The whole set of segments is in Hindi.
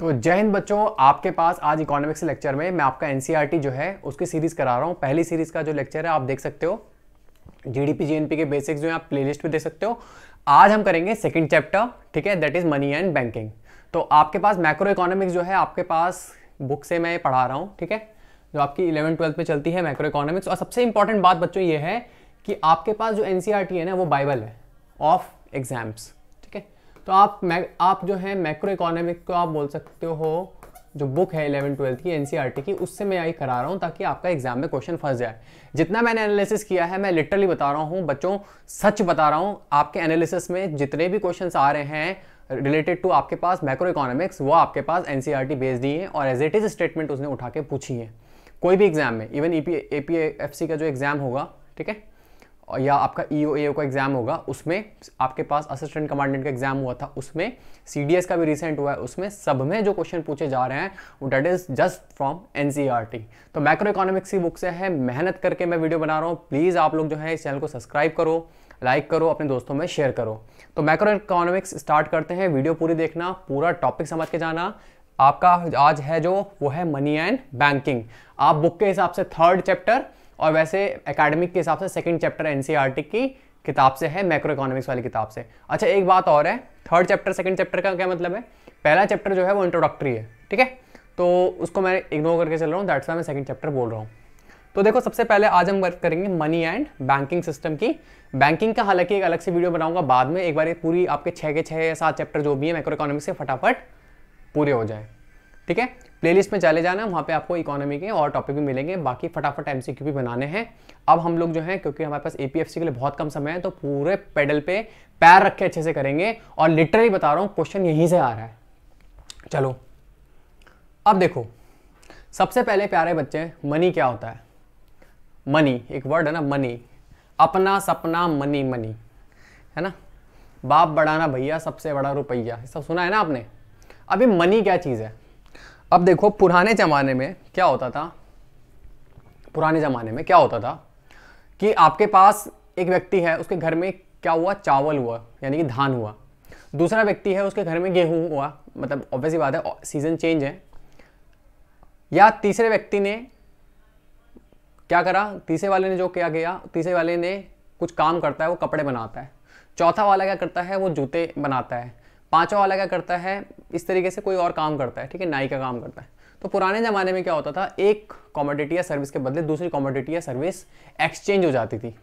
तो जय हिंद बच्चों आपके पास आज इकोनॉमिक्स लेक्चर में मैं आपका एन e जो है उसकी सीरीज़ करा रहा हूँ पहली सीरीज़ का जो लेक्चर है आप देख सकते हो जीडीपी जीएनपी के बेसिक्स जो है आप प्लेलिस्ट भी देख सकते हो आज हम करेंगे सेकंड चैप्टर ठीक है that is money and banking तो आपके पास मैक्रो इकोनॉमिक्स जो है आपके पास बुक से मैं पढ़ा रहा हूँ ठीक है जो आपकी इलेवन ट्वेल्थ में चलती है मैक्रो इकोनॉमिक्स और सबसे इंपॉर्टेंट बात बच्चों ये है कि आपके पास जो एन e है ना वो बाइबल है ऑफ एग्जाम्स तो आप आप जो है मैक्रो इकोनॉमिक को आप बोल सकते हो जो बुक है इलेवन ट्वेल्थ की एनसीईआरटी e की उससे मैं यही करा रहा हूँ ताकि आपका एग्जाम में क्वेश्चन फंस जाए जितना मैंने एनालिसिस किया है मैं लिटरली बता रहा हूँ बच्चों सच बता रहा हूँ आपके एनालिसिस में जितने भी क्वेश्चन आ रहे हैं रिलेटेड टू आपके पास मैक्रो इकोनॉमिक्स वो आपके पास एन सी बेस्ड दी है और एज इट इज़ स्टेटमेंट उसने उठा के पूछी है कोई भी एग्जाम में even E P A P F C का जो एग्जाम होगा ठीक है या आपका ई e ओ का एग्ज़ाम होगा उसमें आपके पास असिस्टेंट कमांडेंट का एग्ज़ाम हुआ था उसमें सी का भी रिसेंट हुआ है उसमें सब में जो क्वेश्चन पूछे जा रहे हैं वो that is just from an तो माइक्रो इकोनॉमिक्स की बुक से है मेहनत करके मैं वीडियो बना रहा हूँ प्लीज़ आप लोग जो है इस चैनल को सब्सक्राइब करो लाइक करो अपने दोस्तों में शेयर करो तो माइक्रो इकोनॉमिक्स स्टार्ट करते हैं वीडियो पूरी देखना पूरा टॉपिक समझ के जाना आपका आज है जो वो है मनी एंड बैंकिंग आप बुक के हिसाब से थर्ड चैप्टर और वैसे एकेडमिक के हिसाब से सेकंड चैप्टर एन की किताब से है मैक्रो इकोनॉमिक्स वाली किताब से अच्छा एक बात और है थर्ड चैप्टर सेकंड चैप्टर का क्या मतलब है पहला चैप्टर जो है वो इंट्रोडक्टरी है ठीक है तो उसको मैं इग्नोर करके चल रहा हूँ दैट्स वाई मैं सेकंड चैप्टर बोल रहा हूँ तो देखो सबसे पहले आज हम बात करेंगे मनी एंड बैंकिंग सिस्टम की बैंकिंग का हालांकि एक अलग से वीडियो बनाऊंगा बाद में एक बार पूरी आपके छः के छः या सात चैप्टर जो भी है मैक्रो इकोनॉमिक्स से फटाफट पूरे हो जाए ठीक है प्लेलिस्ट में चले जाना वहाँ पे आपको इकोनॉमी के और टॉपिक भी मिलेंगे बाकी फटाफट एम भी बनाने हैं अब हम लोग जो है क्योंकि हमारे पास ए के लिए बहुत कम समय है तो पूरे पेडल पे पैर रख के अच्छे से करेंगे और लिटरली बता रहा हूँ क्वेश्चन यहीं से आ रहा है चलो अब देखो सबसे पहले प्यारे बच्चे मनी क्या होता है मनी एक वर्ड है ना मनी अपना सपना मनी मनी है ना बाप बड़ाना भैया सबसे बड़ा रुपया सब सुना है ना आपने अभी मनी क्या चीज़ है अब देखो पुराने ज़माने में क्या होता था पुराने ज़माने में क्या होता था कि आपके पास एक व्यक्ति है उसके घर में क्या हुआ चावल हुआ यानी कि धान हुआ दूसरा व्यक्ति है उसके घर में गेहूँ हुआ मतलब ऑब्वियसली बात है सीज़न चेंज है या तीसरे व्यक्ति ने क्या करा तीसरे वाले ने जो क्या किया तीसरे वाले ने कुछ काम करता है वो कपड़े बनाता है चौथा वाला क्या करता है वो जूते बनाता है पांचवा वाला क्या करता है इस तरीके से कोई और काम करता है ठीक है नाई का काम करता है तो पुराने ज़माने में क्या होता था एक कॉमोडिटी या सर्विस के बदले दूसरी कॉमोडिटी या सर्विस एक्सचेंज हो जाती थी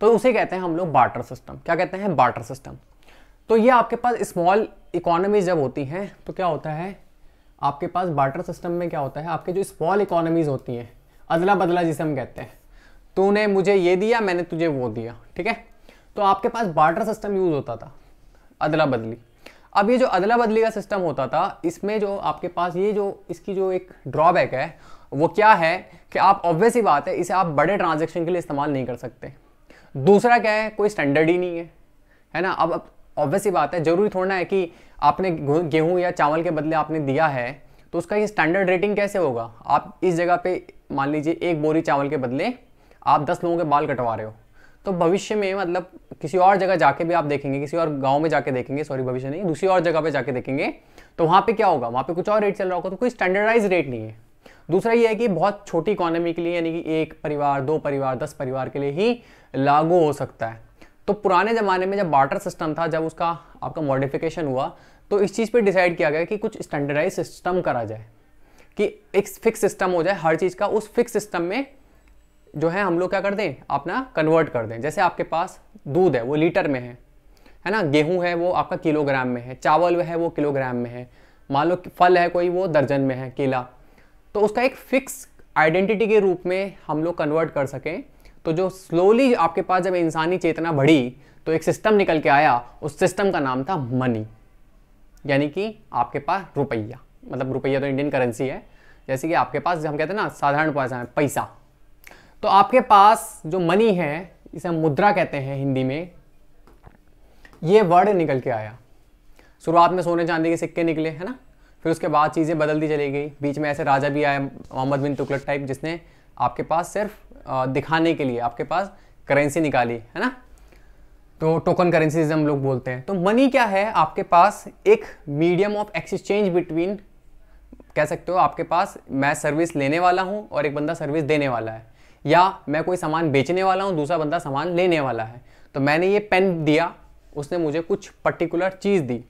तो उसे कहते हैं हम लोग बार्टर सिस्टम क्या कहते हैं बार्टर सिस्टम तो ये आपके पास स्मॉल इकोनॉमी जब होती हैं तो क्या होता है आपके पास बार्टर सिस्टम में क्या होता है आपके जो स्मॉल इकोनॉमीज़ होती हैं अदला बदला जिसे हम कहते हैं तूने मुझे ये दिया मैंने तुझे वो दिया ठीक है तो आपके पास बार्टर सिस्टम यूज़ होता था अदला बदली अब ये जो अदला बदली का सिस्टम होता था इसमें जो आपके पास ये जो इसकी जो एक ड्रॉबैक है वो क्या है कि आप ऑब्वियस ही बात है इसे आप बड़े ट्रांजेक्शन के लिए इस्तेमाल नहीं कर सकते दूसरा क्या है कोई स्टैंडर्ड ही नहीं है है ना अब ऑब्वियस ही बात है जरूरी थोड़ा है कि आपने गेहूँ या चावल के बदले आपने दिया है तो उसका ये स्टैंडर्ड रेटिंग कैसे होगा आप इस जगह पे मान लीजिए एक बोरी चावल के बदले आप दस लोगों के बाल कटवा रहे हो तो भविष्य में मतलब किसी और जगह जाके भी आप देखेंगे किसी और गांव में जाके देखेंगे सॉरी भविष्य नहीं दूसरी और जगह पे जाके देखेंगे तो वहाँ पे क्या होगा वहाँ पे कुछ और रेट चल रहा होगा तो कोई स्टैंडर्डाइज रेट नहीं है दूसरा ये है कि बहुत छोटी इकोनॉमी के लिए यानी कि एक परिवार दो परिवार दस परिवार के लिए ही लागू हो सकता है तो पुराने ज़माने में जब बार्टर सिस्टम था जब उसका आपका मॉडिफिकेशन हुआ तो इस चीज़ पर डिसाइड किया गया कि कुछ स्टैंडर्डाइज सिस्टम करा जाए कि एक फिक्स सिस्टम हो जाए हर चीज़ का उस फिक्स सिस्टम में जो है हम लोग क्या कर दें अपना कन्वर्ट कर दें जैसे आपके पास दूध है वो लीटर में है है ना गेहूं है वो आपका किलोग्राम में है चावल है वो किलोग्राम में है मान लो फल है कोई वो दर्जन में है केला तो उसका एक फिक्स आइडेंटिटी के रूप में हम लोग कन्वर्ट कर सकें तो जो स्लोली आपके पास जब इंसानी चेतना बढ़ी तो एक सिस्टम निकल के आया उस सिस्टम का नाम था मनी यानी कि आपके पास रुपया मतलब रुपया तो इंडियन करेंसी है जैसे कि आपके पास हम कहते हैं ना साधारण पैसा है पैसा तो आपके पास जो मनी है इसे हम मुद्रा कहते हैं हिंदी में ये वर्ड निकल के आया शुरुआत में सोने चांदी के सिक्के निकले है ना फिर उसके बाद चीज़ें बदलती चली गई बीच में ऐसे राजा भी आए मोहम्मद बिन तुकलत टाइप जिसने आपके पास सिर्फ दिखाने के लिए आपके पास करेंसी निकाली है ना तो टोकन करेंसी जिसे हम लोग बोलते हैं तो मनी क्या है आपके पास एक मीडियम ऑफ एक्सचेंज बिटवीन कह सकते हो आपके पास मैं सर्विस लेने वाला हूँ और एक बंदा सर्विस देने वाला है या मैं कोई सामान बेचने वाला हूँ दूसरा बंदा सामान लेने वाला है तो मैंने ये पेन दिया उसने मुझे कुछ पर्टिकुलर चीज़ दी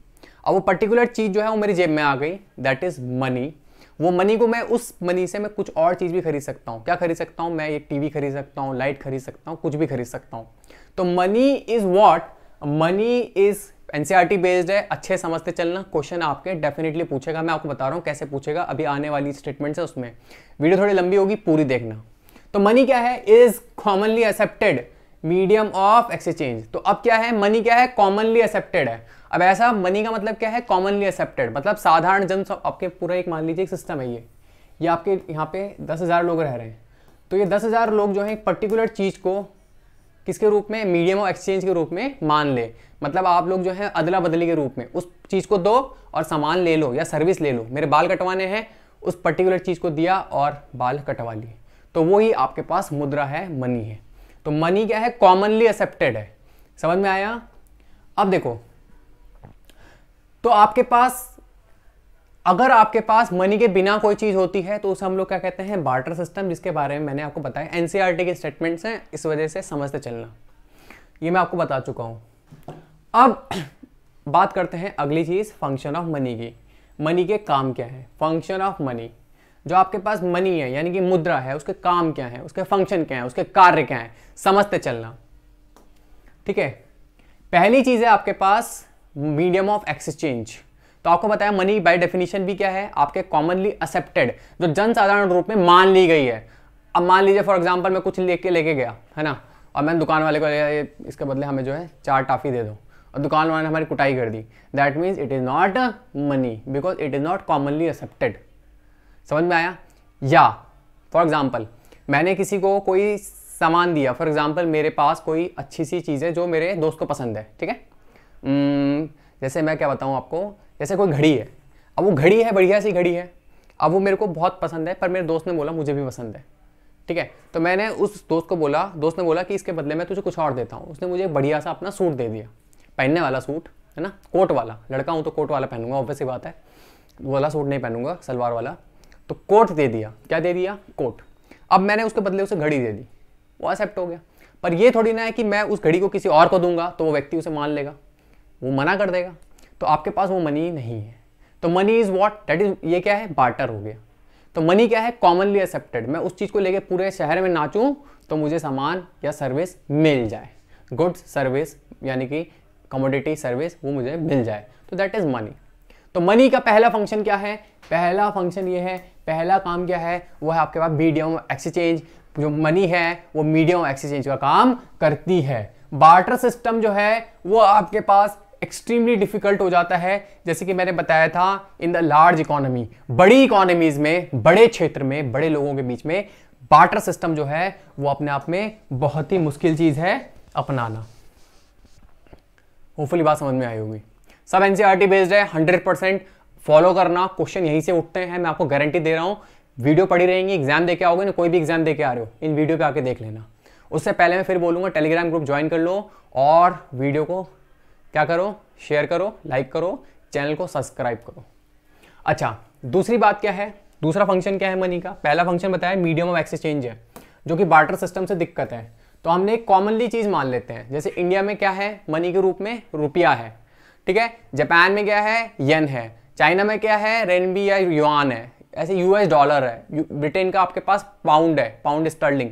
अब वो पर्टिकुलर चीज़ जो है वो मेरी जेब में आ गई दैट इज़ मनी वो मनी को मैं उस मनी से मैं कुछ और चीज़ भी खरीद सकता हूँ क्या खरीद सकता हूँ मैं ये टीवी खरीद सकता हूँ लाइट खरीद सकता हूँ कुछ भी खरीद सकता हूँ तो money is what money is an based है अच्छे समझते चलना क्वेश्चन आपके डेफिनेटली पूछेगा मैं आपको बता रहा हूँ कैसे पूछेगा अभी आने वाली स्टेटमेंट्स है उसमें वीडियो थोड़ी लंबी होगी पूरी देखना तो मनी क्या है is commonly accepted medium of exchange तो अब क्या है मनी क्या है कॉमनली एक्सेप्टेड है अब ऐसा मनी का मतलब क्या है कॉमनली एक्सेप्टेड मतलब साधारण जन आपके पूरा एक मान लीजिए एक सिस्टम है ये ये आपके यहाँ पे दस हज़ार लोग रह रहे हैं तो ये दस हज़ार लोग जो है एक पर्टिकुलर चीज़ को किसके रूप में मीडियम ऑफ एक्सचेंज के रूप में मान ले मतलब आप लोग जो है अदला बदली के रूप में उस चीज़ को दो और सामान ले लो या सर्विस ले लो मेरे बाल कटवाने हैं उस पर्टिकुलर चीज़ को दिया और बाल कटवा लिए तो वो ही आपके पास मुद्रा है मनी है तो मनी क्या है कॉमनली एक्सेप्टेड है समझ में आया अब देखो तो आपके पास अगर आपके पास मनी के बिना कोई चीज़ होती है तो उसे हम लोग क्या कहते हैं बार्टर सिस्टम जिसके बारे में मैंने आपको बताया एनसीआरटी e के स्टेटमेंट्स हैं इस वजह से समझते चलना ये मैं आपको बता चुका हूं अब बात करते हैं अगली चीज़ फंक्शन ऑफ मनी की मनी के काम क्या है फंक्शन ऑफ मनी जो आपके पास मनी है यानी कि मुद्रा है उसके काम क्या है उसके फंक्शन क्या है उसके कार्य क्या है समझते चलना ठीक है पहली चीज़ है आपके पास मीडियम ऑफ एक्सचेंज तो आपको बताया मनी बाय डेफिनेशन भी क्या है आपके कॉमनली एक्सेप्टेड जो जनसाधारण रूप में मान ली गई है अब मान लीजिए फॉर एग्जाम्पल मैं कुछ लेके लेके गया है ना और मैंने दुकान वाले को ले ये इसके बदले हमें जो है चार टाफी दे दो और दुकान वाले ने हमारी कुटाई कर दी that means it is not money because it is not commonly accepted समझ में आया या फॉर एग्ज़ाम्पल मैंने किसी को कोई सामान दिया फॉर एग्ज़ाम्पल मेरे पास कोई अच्छी सी चीज़ है जो मेरे दोस्त को पसंद है ठीक है जैसे मैं क्या बताऊँ आपको जैसे कोई घड़ी है अब वो घड़ी है बढ़िया सी घड़ी है अब वो मेरे को बहुत पसंद है पर मेरे दोस्त ने बोला मुझे भी पसंद है ठीक है तो मैंने उस दोस्त को बोला दोस्त ने बोला कि इसके बदले मैं तुझे कुछ और देता हूँ उसने मुझे बढ़िया सा अपना सूट दे दिया पहनने वाला सूट है ना कोट वाला लड़का हूँ तो कोट वाला पहनूंगा ऑब्वियस बात है वाला सूट नहीं पहनूंगा सलवार वाला तो कोट दे दिया क्या दे दिया कोट अब मैंने उसके बदले उसे घड़ी दे दी वो एक्सेप्ट हो गया पर ये थोड़ी ना है कि मैं उस घड़ी को किसी और को दूंगा तो वो व्यक्ति उसे मान लेगा वो मना कर देगा तो आपके पास वो मनी नहीं है तो money is what that is ये क्या है बार्टर हो गया तो मनी क्या है कॉमनली एक्सेप्टेड मैं उस चीज़ को लेके पूरे शहर में नाचूँ तो मुझे सामान या सर्विस मिल जाए गुड्स सर्विस यानी कि कमोडिटी सर्विस वो मुझे मिल जाए तो दैट इज़ मनी तो मनी का पहला फंक्शन क्या है पहला फंक्शन ये है पहला काम क्या है वो है आपके पास मीडियम एक्सचेंज जो मनी है वो मीडियम एक्सचेंज का काम करती है बार्टर सिस्टम जो है वो आपके पास एक्सट्रीमली डिफिकल्ट हो जाता है जैसे कि मैंने बताया था इन द लार्ज इकोनॉमी बड़ी इकोनॉमीज में बड़े क्षेत्र में बड़े लोगों के बीच में बार्टर सिस्टम जो है वो अपने आप में बहुत ही मुश्किल चीज़ है अपनाना होपफुली बात समझ में आई होगी सब एनसीईआरटी बेस्ड e है हंड्रेड परसेंट फॉलो करना क्वेश्चन यहीं से उठते हैं मैं आपको गारंटी दे रहा हूँ वीडियो पढ़ी रहेंगी एग्जाम देके आओगे ना कोई भी एग्जाम देके आ रहे हो इन वीडियो पे आके देख लेना उससे पहले मैं फिर बोलूँगा टेलीग्राम ग्रुप ज्वाइन कर लो और वीडियो को क्या करो शेयर करो लाइक करो चैनल को सब्सक्राइब करो अच्छा दूसरी बात क्या है दूसरा फंक्शन क्या है मनी का पहला फंक्शन बताया मीडियम ऑफ एक्सचेंज है जो कि बार्टर सिस्टम से दिक्कत है तो हमने एक कॉमनली चीज़ मान लेते हैं जैसे इंडिया में क्या है मनी के रूप में रुपया है ठीक है जापान में क्या है यन है चाइना में क्या है रेनबी या युआन है ऐसे यूएस डॉलर है ब्रिटेन का आपके पास पाउंड है पाउंड स्टर्लिंग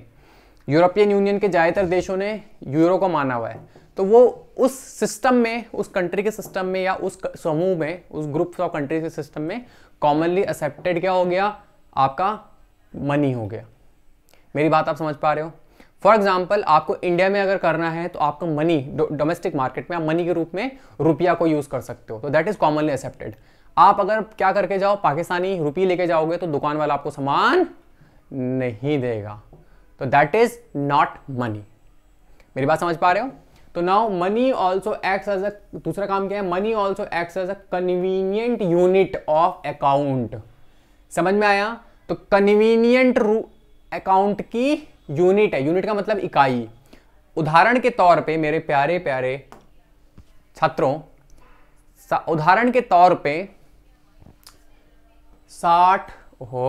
यूरोपियन यूनियन के ज़्यादातर देशों ने यूरो को माना हुआ है तो वो उस सिस्टम में उस कंट्री के सिस्टम में या उस समूह में उस ग्रुप ऑफ कंट्री के सिस्टम में कॉमनली एक्सेप्टेड क्या हो गया आपका मनी हो गया मेरी बात आप समझ पा रहे हो फॉर एग्जाम्पल आपको इंडिया में अगर करना है तो आपका मनी डोमेस्टिक मार्केट में आप मनी के रूप में रुपया को यूज़ कर सकते हो तो दैट इज़ कॉमनली एक्सेप्टेड आप अगर क्या करके जाओ पाकिस्तानी रुपये लेके जाओगे तो दुकान वाला आपको सामान नहीं देगा तो दैट इज़ नॉट मनी मेरी बात समझ पा रहे हो तो now money also acts as a दूसरा काम क्या है money also acts as a convenient unit of account समझ में आया तो कन्वीनियंट रू अकाउंट की यूनिट है यूनिट का मतलब इकाई उदाहरण के तौर पे मेरे प्यारे प्यारे छात्रों उदाहरण के तौर पे साठ हो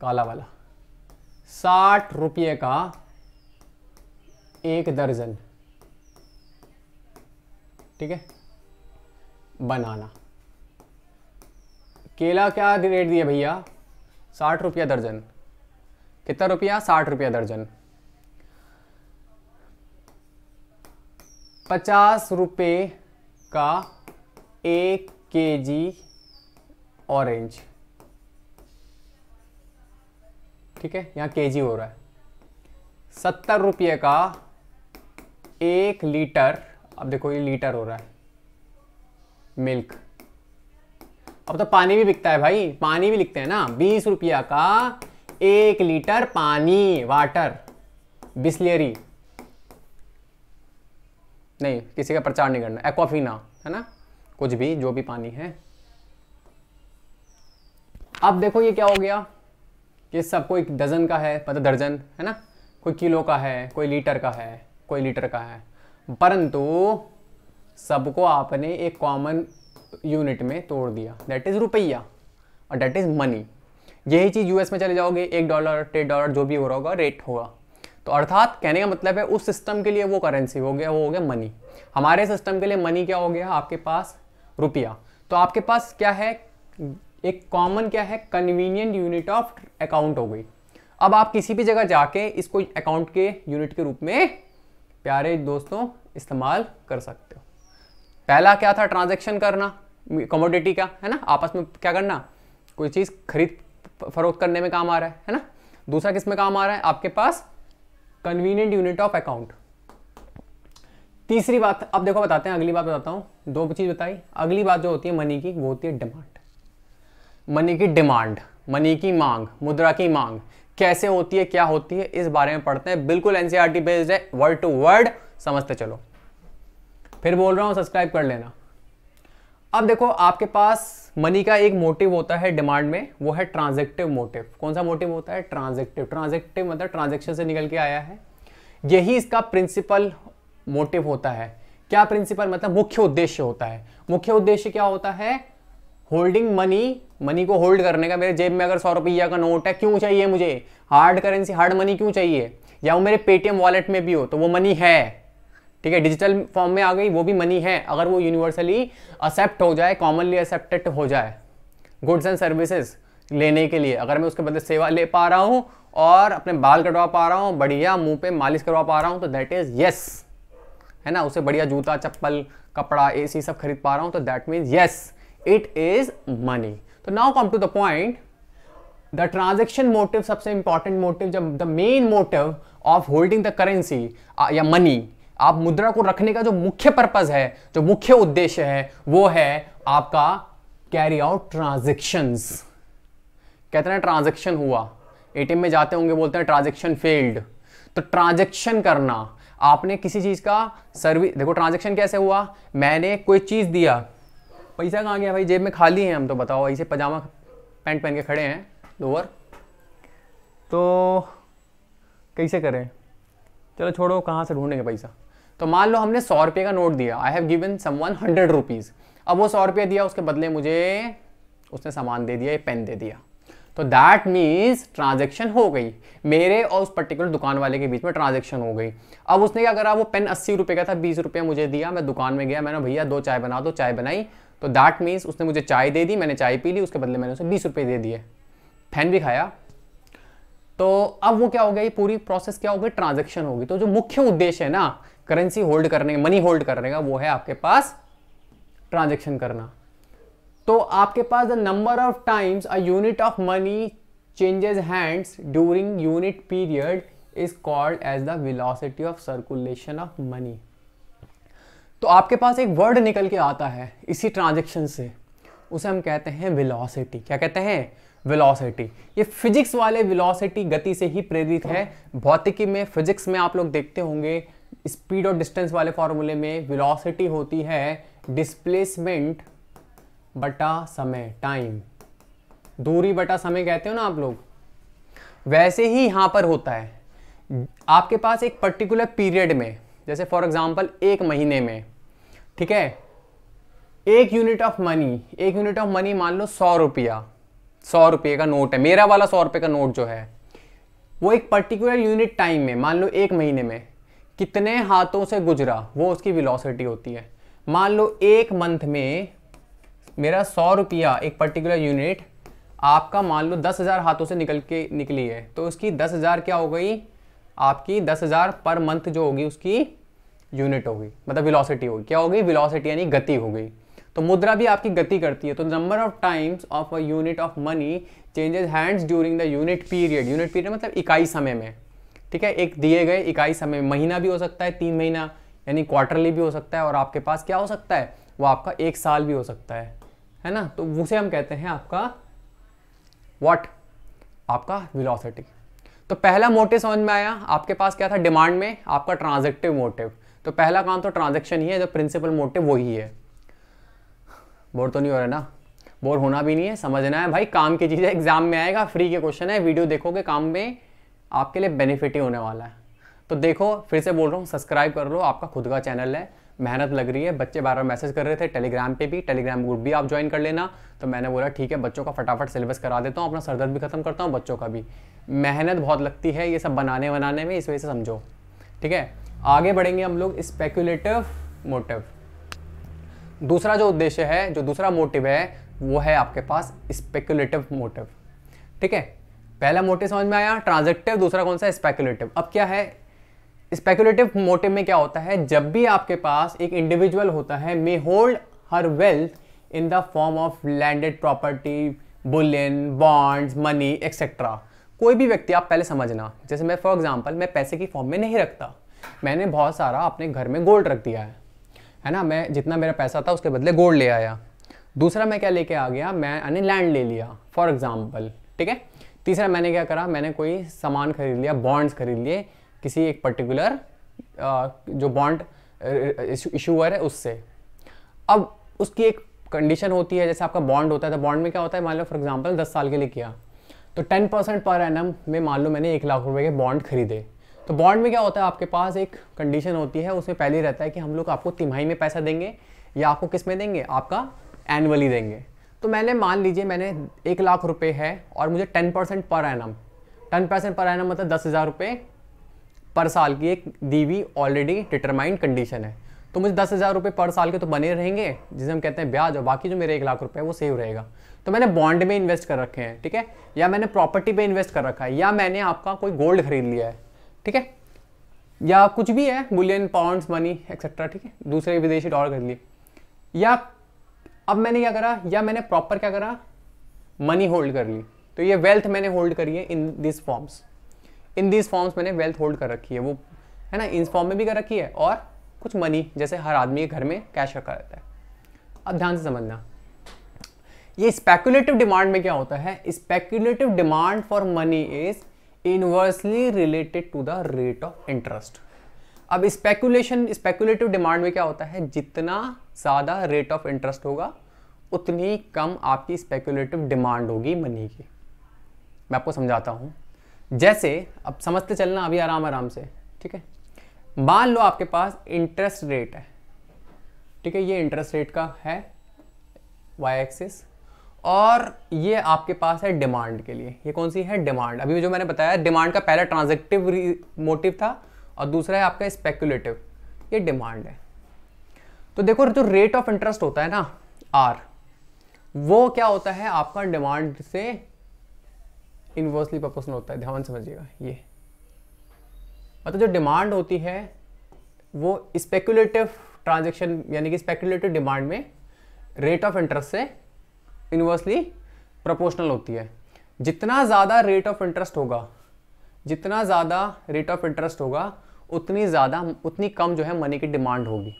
काला वाला साठ रुपये का एक दर्जन ठीक है बनाना केला क्या रेट दिया भैया साठ रुपया दर्जन कितना रुपया साठ रुपया दर्जन पचास रुपये का एक के जी ऑरेंज ठीक है यहाँ के जी हो रहा है सत्तर रुपये का एक लीटर अब देखो ये लीटर हो रहा है मिल्क अब तो पानी भी बिकता है भाई पानी भी लिखते हैं ना बीस रुपया का एक लीटर पानी वाटर बिस्लियरी नहीं किसी का प्रचार नहीं करना एक्वाफीना है ना कुछ भी जो भी पानी है अब देखो ये क्या हो गया कि सब कोई डजन का है मतलब दर्जन है ना कोई किलो का है कोई लीटर का है कोई लीटर का है परंतु सबको आपने एक कॉमन यूनिट में तोड़ दिया दैट इज़ रुपया और डेट इज़ मनी यही चीज़ यूएस में चले जाओगे एक डॉलर डेढ़ डॉलर जो भी हो रहा होगा रेट होगा तो अर्थात कहने का मतलब है उस सिस्टम के लिए वो करेंसी हो गया वो हो गया मनी हमारे सिस्टम के लिए मनी क्या हो गया आपके पास रुपया तो आपके पास क्या है एक कॉमन क्या है कन्वीनियंट यूनिट ऑफ अकाउंट हो गई अब आप किसी भी जगह जाके इसको अकाउंट के यूनिट के रूप में प्यारे दोस्तों इस्तेमाल कर सकते हो पहला क्या था ट्रांजेक्शन करना कमोडिटी का है ना आपस में क्या करना कोई चीज़ खरीद फरोख्त करने में काम आ रहा है है ना दूसरा किस में काम आ रहा है आपके पास कन्वीनियंट यूनिट ऑफ अकाउंट तीसरी बात अब देखो बताते हैं अगली बात बताता हूँ दो चीज़ बताई अगली बात जो होती है मनी की वो होती है डिमांड मनी की डिमांड मनी की मांग मुद्रा की मांग कैसे होती है क्या होती है इस बारे में पढ़ते हैं बिल्कुल एनसीआरटी बेस्ड e है वर्ड टू वर्ड समझते चलो फिर बोल रहा हूँ सब्सक्राइब कर लेना अब देखो आपके पास मनी का एक मोटिव होता है डिमांड में वो है ट्रांजेक्टिव मोटिव कौन सा मोटिव होता है ट्रांजेक्टिव ट्रांजेक्टिव मतलब ट्रांजेक्शन से निकल के आया है यही इसका प्रिंसिपल मोटिव होता है क्या प्रिंसिपल मतलब मुख्य उद्देश्य होता है मुख्य उद्देश्य क्या होता है होल्डिंग मनी मनी को होल्ड करने का मेरे जेब में अगर सौ रुपया का नोट है क्यों चाहिए मुझे हार्ड करेंसी हार्ड मनी क्यों चाहिए या वो मेरे पेटीएम वॉलेट में भी हो तो वो मनी है ठीक है डिजिटल फॉर्म में आ गई वो भी मनी है अगर वो यूनिवर्सली एक्सेप्ट हो जाए कॉमनली एक्सेप्टेड हो जाए गुड्स एंड सर्विसेज लेने के लिए अगर मैं उसके बदले सेवा ले पा रहा हूँ और अपने बाल कटवा पा रहा हूँ बढ़िया मुंह पे मालिश करवा पा रहा हूँ तो दैट इज़ यस है ना उसे बढ़िया जूता चप्पल कपड़ा ए सब खरीद पा रहा हूँ तो that means yes it is money तो now come to the point the transaction motive सबसे इंपॉर्टेंट मोटिव जब the main motive of holding the currency या मनी आप मुद्रा को रखने का जो मुख्य पर्पज है जो मुख्य उद्देश्य है वो है आपका कैरी आउट ट्रांजेक्शंस कहते हैं ट्रांजेक्शन हुआ एटीएम में जाते होंगे बोलते हैं ट्रांजेक्शन फेल्ड तो ट्रांजेक्शन करना आपने किसी चीज़ का सर्विस देखो ट्रांजेक्शन कैसे हुआ मैंने कोई चीज़ दिया पैसा कहाँ गया भाई जेब में खाली है हम तो बताओ ऐसे पजामा पैंट पहन के खड़े हैं लोअर तो कैसे करें चलो छोड़ो कहाँ से ढूंढेंगे पैसा तो मान लो हमने सौ रुपये का नोट दिया I have given some one hundred rupees अब वो सौ रुपये दिया उसके बदले मुझे उसने सामान दे दिया ये पेन दे दिया तो दैट मीन्स ट्रांजेक्शन हो गई मेरे और उस पर्टिकुलर दुकान वाले के बीच में ट्रांजेक्शन हो गई अब उसने क्या करा वो पेन अस्सी रुपये का था बीस रुपये मुझे दिया मैं दुकान में गया मैंने भैया दो चाय बना दो चाय बनाई तो दैट मीन्स उसने मुझे चाय दे दी मैंने चाय पी ली उसके बदले मैंने उसे बीस रुपये दे दिए फैन भी खाया तो अब वो क्या हो गया ये पूरी प्रोसेस क्या हो गई ट्रांजेक्शन होगी तो जो मुख्य उद्देश्य है ना करेंसी होल्ड करने मनी होल्ड करने का वो है आपके पास ट्रांजेक्शन करना तो आपके पास the number of times a unit of money changes hands during unit period is called as the velocity of circulation of money तो आपके पास एक वर्ड निकल के आता है इसी ट्रांजेक्शन से उसे हम कहते हैं वेलोसिटी क्या कहते हैं वेलोसिटी ये फिजिक्स वाले वेलोसिटी गति से ही प्रेरित है भौतिकी में फिजिक्स में आप लोग देखते होंगे स्पीड और डिस्टेंस वाले फॉर्मूले में वेलोसिटी होती है डिस्प्लेसमेंट बटा समय टाइम दूरी बटा समय कहते हो ना आप लोग वैसे ही यहां पर होता है आपके पास एक पर्टिकुलर पीरियड में जैसे फॉर एग्जाम्पल एक महीने में ठीक है एक यूनिट ऑफ मनी एक यूनिट ऑफ मनी मान लो सौ रुपया सौ रुपये का नोट है मेरा वाला सौ रुपये का नोट जो है वो एक पर्टिकुलर यूनिट टाइम में मान लो एक महीने में कितने हाथों से गुजरा वो उसकी विलोसिटी होती है मान लो एक मंथ में मेरा सौ रुपया एक पर्टिकुलर यूनिट आपका मान लो दस हज़ार हाथों से निकल के निकली है तो उसकी दस हज़ार क्या हो गई आपकी दस हज़ार पर मंथ जो होगी उसकी यूनिट होगी मतलब विलोसिटी होगी क्या होगी विलोसिटी यानी गति हो गई तो मुद्रा भी आपकी गति करती है तो number of times of a unit of money changes hands during the unit period unit period मतलब इकाई समय में ठीक है एक दिए गए इकाई समय महीना भी हो सकता है तीन महीना यानी क्वार्टरली भी हो सकता है और आपके पास क्या हो सकता है वो आपका एक साल भी हो सकता है है ना तो उसे हम कहते हैं आपका वॉट आपका विलोसिटी तो पहला मोटिव समझ में आया आपके पास क्या था डिमांड में आपका ट्रांजेक्टिव मोटिव तो पहला काम तो ट्रांजेक्शन ही है जो प्रिंसिपल मोटिव वही है बोर तो नहीं हो रहा ना बोर होना भी नहीं है समझना है भाई काम की चीजें एग्जाम में आएगा फ्री के क्वेश्चन है वीडियो देखोगे काम में आपके लिए बेनिफिट ही होने वाला है तो देखो फिर से बोल रहा हूँ सब्सक्राइब कर लो आपका खुद का चैनल है मेहनत लग रही है बच्चे बार बार मैसेज कर रहे थे टेलीग्राम पे भी टेलीग्राम ग्रुप भी आप ज्वाइन कर लेना तो मैंने बोला ठीक है बच्चों का फटाफट सिलेबस करा देता हूँ अपना सरदर्द भी खत्म करता हूँ बच्चों का भी मेहनत बहुत लगती है ये सब बनाने बनाने में इस वजह से समझो ठीक है आगे बढ़ेंगे हम लोग स्पेकुलेटिव मोटिव दूसरा जो उद्देश्य है जो दूसरा मोटिव है वो है आपके पास स्पेकुलेटिव मोटिव ठीक है पहला मोटिव समझ में आया ट्रांजेक्टिव दूसरा कौन सा स्पेकुलेटिव अब क्या है स्पेकुलेटिव मोटिव में क्या होता है जब भी आपके पास एक इंडिविजुअल होता है may hold her wealth in the form of landed property bullion bonds money etcetera कोई भी व्यक्ति आप पहले समझना जैसे मैं फॉर एग्जाम्पल मैं पैसे की फॉर्म में नहीं रखता मैंने बहुत सारा अपने घर में गोल्ड रख दिया है है ना मैं जितना मेरा पैसा था उसके बदले गोल्ड ले आया दूसरा मैं क्या लेके आ गया मैंने लैंड ले लिया फॉर एग्जाम्पल ठीक है तीसरा मैंने क्या करा मैंने कोई सामान खरीद लिया बॉन्ड्स खरीद लिए किसी एक पर्टिकुलर जो बॉन्ड इशूअर है उससे अब उसकी एक कंडीशन होती है जैसे आपका बॉन्ड होता है तो बॉन्ड में क्या होता है मान लो फॉर एग्जाम्पल दस साल के लिए किया तो टेन परसेंट पर एन में मान लो मैंने एक लाख रुपए के बॉन्ड खरीदे तो बॉन्ड में क्या होता है आपके पास एक कंडीशन होती है उसमें पहले रहता है कि हम लोग आपको तिमाही में पैसा देंगे या आपको किस में देंगे आपका एनुअली देंगे तो मैंने मान लीजिए मैंने एक लाख रुपए है और मुझे ten percent per annum ten percent per annum मतलब दस हज़ार रुपये पर साल की एक दी हुई ऑलरेडी डिटरमाइंड कंडीशन है तो मुझे दस हज़ार रुपये पर साल के तो बने रहेंगे जिसे हम कहते हैं ब्याज और बाकी जो मेरे एक लाख रुपये वो सेव रहेगा तो मैंने बॉन्ड में इन्वेस्ट कर रखे हैं ठीक है या मैंने प्रॉपर्टी पे इन्वेस्ट कर रखा है या मैंने आपका कोई गोल्ड खरीद लिया है ठीक है या कुछ भी है बुलियन पाउंड मनी एक्सेट्रा ठीक है दूसरे विदेशी डॉलर खरीद लिए या अब मैंने क्या करा या मैंने प्रॉपर क्या करा मनी होल्ड कर ली तो ये वेल्थ मैंने होल्ड करी है in this forms in this forms मैंने वेल्थ होल्ड कर रखी है वो है ना इन फॉर्म में भी कर रखी है और कुछ मनी जैसे हर आदमी के घर में कैश रखा रहता है अब ध्यान से समझना ये स्पेकुलेटिव डिमांड में क्या होता है speculative demand for money is inversely related to the rate of interest अब स्पेकुलेशन स्पेकुलेटिव डिमांड में क्या होता है जितना ज़्यादा रेट ऑफ इंटरेस्ट होगा उतनी कम आपकी स्पेकुलेटिव डिमांड होगी मनी की मैं आपको समझाता हूँ जैसे अब समझते चलना अभी आराम आराम से ठीक है मान लो आपके पास इंटरेस्ट रेट है ठीक है ये इंटरेस्ट रेट का है वाई एक्सिस और ये आपके पास है डिमांड के लिए ये कौन सी है डिमांड अभी जो मैंने बताया डिमांड का पहला ट्रांजेक्टिव मोटिव था और दूसरा है आपका स्पेकुलेटिव ये डिमांड है तो देखो जो रेट ऑफ इंटरेस्ट होता है ना आर वो क्या होता है आपका डिमांड से इन्वर्सली प्रोपोर्शनल होता है ध्यान समझिएगा ये मतलब जो डिमांड होती है वो स्पेकुलेटिव ट्रांजेक्शन यानी कि स्पेकुलेटिव डिमांड में रेट ऑफ इंटरेस्ट से इन्वर्सली प्रोपोर्शनल होती है जितना ज़्यादा रेट ऑफ इंटरेस्ट होगा जितना ज़्यादा रेट ऑफ इंटरेस्ट होगा उतनी ज़्यादा उतनी कम जो है मनी की डिमांड होगी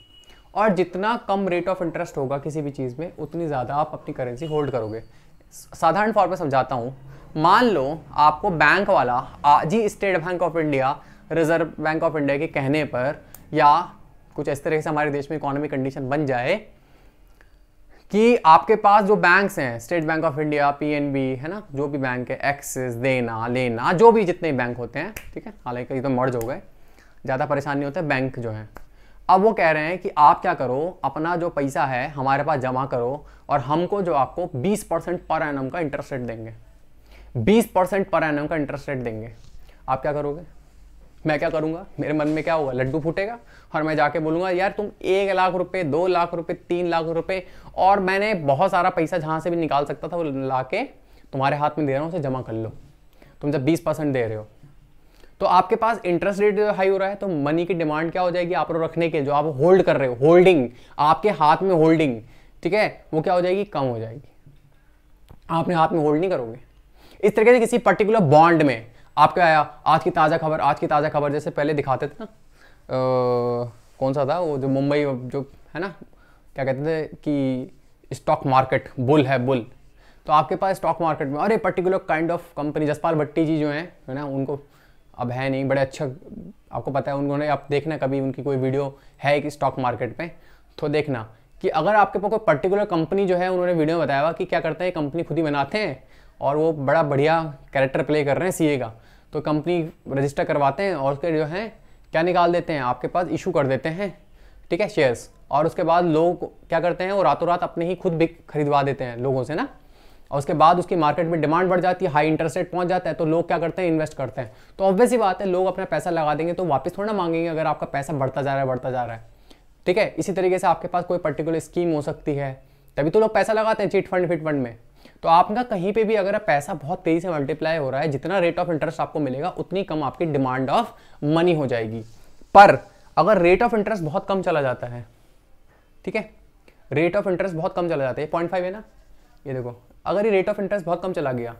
और जितना कम रेट ऑफ इंटरेस्ट होगा किसी भी चीज़ में उतनी ज़्यादा आप अपनी करेंसी होल्ड करोगे साधारण फॉर्म में समझाता हूँ मान लो आपको बैंक वाला आज ही State Bank of India Reserve Bank of India के कहने पर या कुछ इस तरह से हमारे देश में इकोनॉमी कंडीशन बन जाए कि आपके पास जो बैंक्स हैं State Bank of India PNB है ना जो भी बैंक है एक्सिस देना लेना जो भी जितने बैंक होते हैं ठीक है हालांकि ये तो मर्ज हो गए ज़्यादा परेशान नहीं होते है बैंक जो है अब वो कह रहे हैं कि आप क्या करो अपना जो पैसा है हमारे पास जमा करो और हमको जो आपको 20 परसेंट पर एन का इंटरेस्ट रेट देंगे 20 परसेंट पर एन का इंटरेस्ट रेट देंगे आप क्या करोगे मैं क्या करूँगा मेरे मन में क्या होगा लड्डू फूटेगा और मैं जाके बोलूँगा यार तुम एक लाख रुपये दो लाख रुपये तीन लाख रुपये और मैंने बहुत सारा पैसा जहाँ से भी निकाल सकता था वो ला के तुम्हारे हाथ में दे रहा हूँ उसे जमा कर लो तुम जब बीस परसेंट दे रहे हो तो आपके पास इंटरेस्ट रेट हाई हो रहा है तो मनी की डिमांड क्या हो जाएगी आप रखने के जो आप होल्ड कर रहे हो होल्डिंग आपके हाथ में होल्डिंग ठीक है वो क्या हो जाएगी कम हो जाएगी आपने हाथ में होल्ड नहीं करोगे इस तरीके से किसी पर्टिकुलर बॉन्ड में आपका आया आज की ताज़ा खबर आज की ताज़ा खबर जैसे पहले दिखाते थे ना कौन सा था वो जो मुंबई जो है ना क्या कहते थे कि स्टॉक मार्केट बुल है बुल तो आपके पास स्टॉक मार्केट में और ये particular kind of company Jaspal Bhatti ji जो हैं है ना उनको अब है नहीं बड़े अच्छा आपको पता है उन्होंने आप देखना कभी उनकी कोई वीडियो है कि स्टॉक मार्केट में तो देखना कि अगर आपके पास कोई पर्टिकुलर कंपनी जो है उन्होंने वीडियो में बताया हुआ कि क्या करते हैं कंपनी खुद ही बनाते हैं और वो बड़ा बढ़िया कैरेक्टर प्ले कर रहे हैं सी का तो कंपनी रजिस्टर करवाते हैं और उसके जो है क्या निकाल देते हैं आपके पास इशू कर देते हैं ठीक है शेयर्स और उसके बाद लोग क्या करते हैं वो रातों रात अपने ही खुद भी खरीदवा देते हैं लोगों से ना और उसके बाद उसकी मार्केट में डिमांड बढ़ जाती है हाई इंटरेस्ट रेट पहुंच जाता है तो लोग क्या करते हैं इन्वेस्ट करते हैं तो ऑब्वियस ही बात है लोग अपना पैसा लगा देंगे तो वापस थोड़ा मांगेंगे अगर आपका पैसा बढ़ता जा रहा है बढ़ता जा रहा है ठीक है इसी तरीके से आपके पास कोई पर्टिकुलर स्कीम हो सकती है तभी तो लोग पैसा लगाते हैं चिट फंड फिट फंड में तो आपका कहीं पर भी अगर पैसा बहुत तेज़ी से मल्टीप्लाई हो रहा है जितना रेट ऑफ इंटरेस्ट आपको मिलेगा उतनी कम आपकी डिमांड ऑफ मनी हो जाएगी पर अगर रेट ऑफ इंटरेस्ट बहुत कम चला जाता है ठीक है रेट ऑफ इंटरेस्ट बहुत कम चला जाता है पॉइंट फाइव है ना ये देखो अगर ये रेट ऑफ इंटरेस्ट बहुत कम चला गया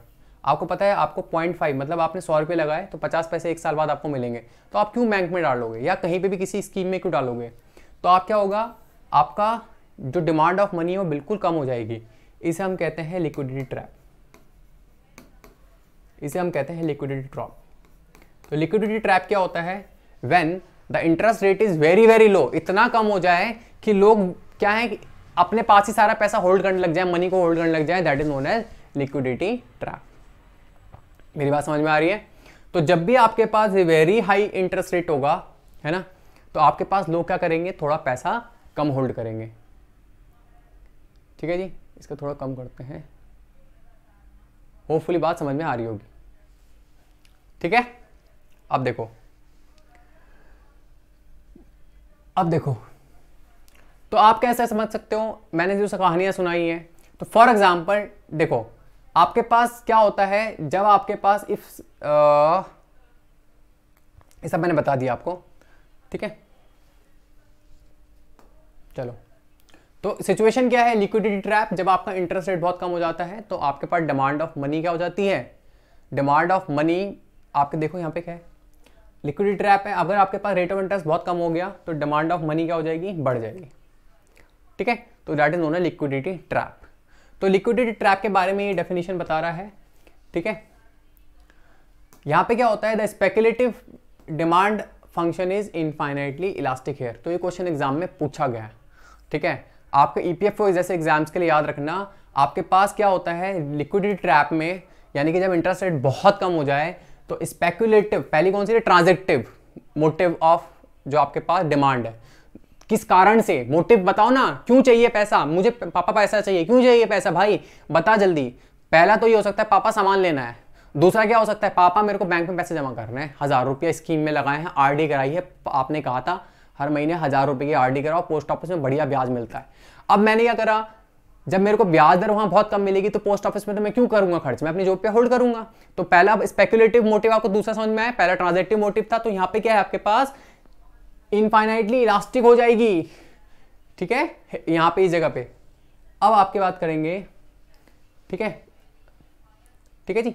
आपको पता है आपको पॉइंट फाइव मतलब आपने सौ रुपये लगाए तो पचास पैसे एक साल बाद आपको मिलेंगे तो आप क्यों बैंक में डालोगे या कहीं पे भी किसी स्कीम में क्यों डालोगे तो आप क्या होगा आपका जो डिमांड ऑफ मनी है वो बिल्कुल कम हो जाएगी इसे हम कहते हैं लिक्विडिटी ट्रैप इसे हम कहते हैं लिक्विडिटी ट्रॉप तो लिक्विडिटी ट्रैप क्या होता है when the interest rate is very very low इतना कम हो जाए कि लोग क्या है अपने पास ही सारा पैसा होल्ड करने लग जाए मनी को होल्ड करने लग जाए that is known as liquidity trap मेरी बात समझ में आ रही है तो जब भी आपके पास वेरी हाई इंटरेस्ट रेट होगा है ना तो आपके पास लोग क्या करेंगे थोड़ा पैसा कम होल्ड करेंगे ठीक है जी इसका थोड़ा कम करते हैं होपफुली बात समझ में आ रही होगी ठीक है अब देखो अब देखो तो आप कैसे समझ सकते हो मैंने जो कहानियां सुनाई हैं तो फॉर एग्ज़ाम्पल देखो आपके पास क्या होता है जब आपके पास इफ ये सब मैंने बता दिया आपको ठीक है चलो तो सिचुएशन क्या है लिक्विडिटी ट्रैप जब आपका इंटरेस्ट रेट बहुत कम हो जाता है तो आपके पास डिमांड ऑफ मनी क्या हो जाती है डिमांड ऑफ मनी आपके देखो यहाँ पे क्या है लिक्विडिटी ट्रैप है अगर आपके पास रेट ऑफ इंटरेस्ट बहुत कम हो गया तो डिमांड ऑफ मनी क्या हो जाएगी बढ़ जाएगी ठीक है तो दैट इज नोन है लिक्विडिटी ट्रैप तो लिक्विडिटी ट्रैप के बारे में ये डेफिनेशन बता रहा है ठीक है यहां पे क्या होता है the speculative demand function is infinitely elastic here तो ये क्वेश्चन एग्जाम में पूछा गया है ठीक है आपके ईपीएफओ e जैसे एग्जाम्स के लिए याद रखना आपके पास क्या होता है लिक्विडिटी ट्रैप में यानी कि जब इंटरेस्ट रेट बहुत कम हो जाए तो स्पेकुलेटिव पहली कौन सी ट्रांजेक्टिव मोटिव ऑफ जो आपके पास डिमांड है किस कारण से मोटिव बताओ ना क्यों चाहिए पैसा मुझे पापा पैसा चाहिए क्यों चाहिए पैसा भाई बता जल्दी पहला तो ये हो सकता है पापा सामान लेना है दूसरा क्या हो सकता है पापा मेरे को बैंक में पैसे जमा करना है हज़ार रुपया स्कीम में लगाए हैं आर कराई है आपने कहा था हर महीने हज़ार रुपये की आरडी कराओ पोस्ट ऑफिस में बढ़िया ब्याज मिलता है अब मैंने क्या करा जब मेरे को ब्याज दर वहां बहुत कम मिलेगी तो पोस्ट ऑफिस में तो मैं क्यों करूंगा खर्च मैं अपनी जॉब पे होल्ड करूँगा तो पहला स्पेकुलेटिव मोटिव आपको दूसरा समझ में आया पहला ट्रांजेक्टिव मोटिव था तो यहाँ पे क्या है आपके पास इनफाइनाइटली इलास्टिक हो जाएगी ठीक है यहां पे इस जगह पे अब आपके बात करेंगे ठीक है ठीक है जी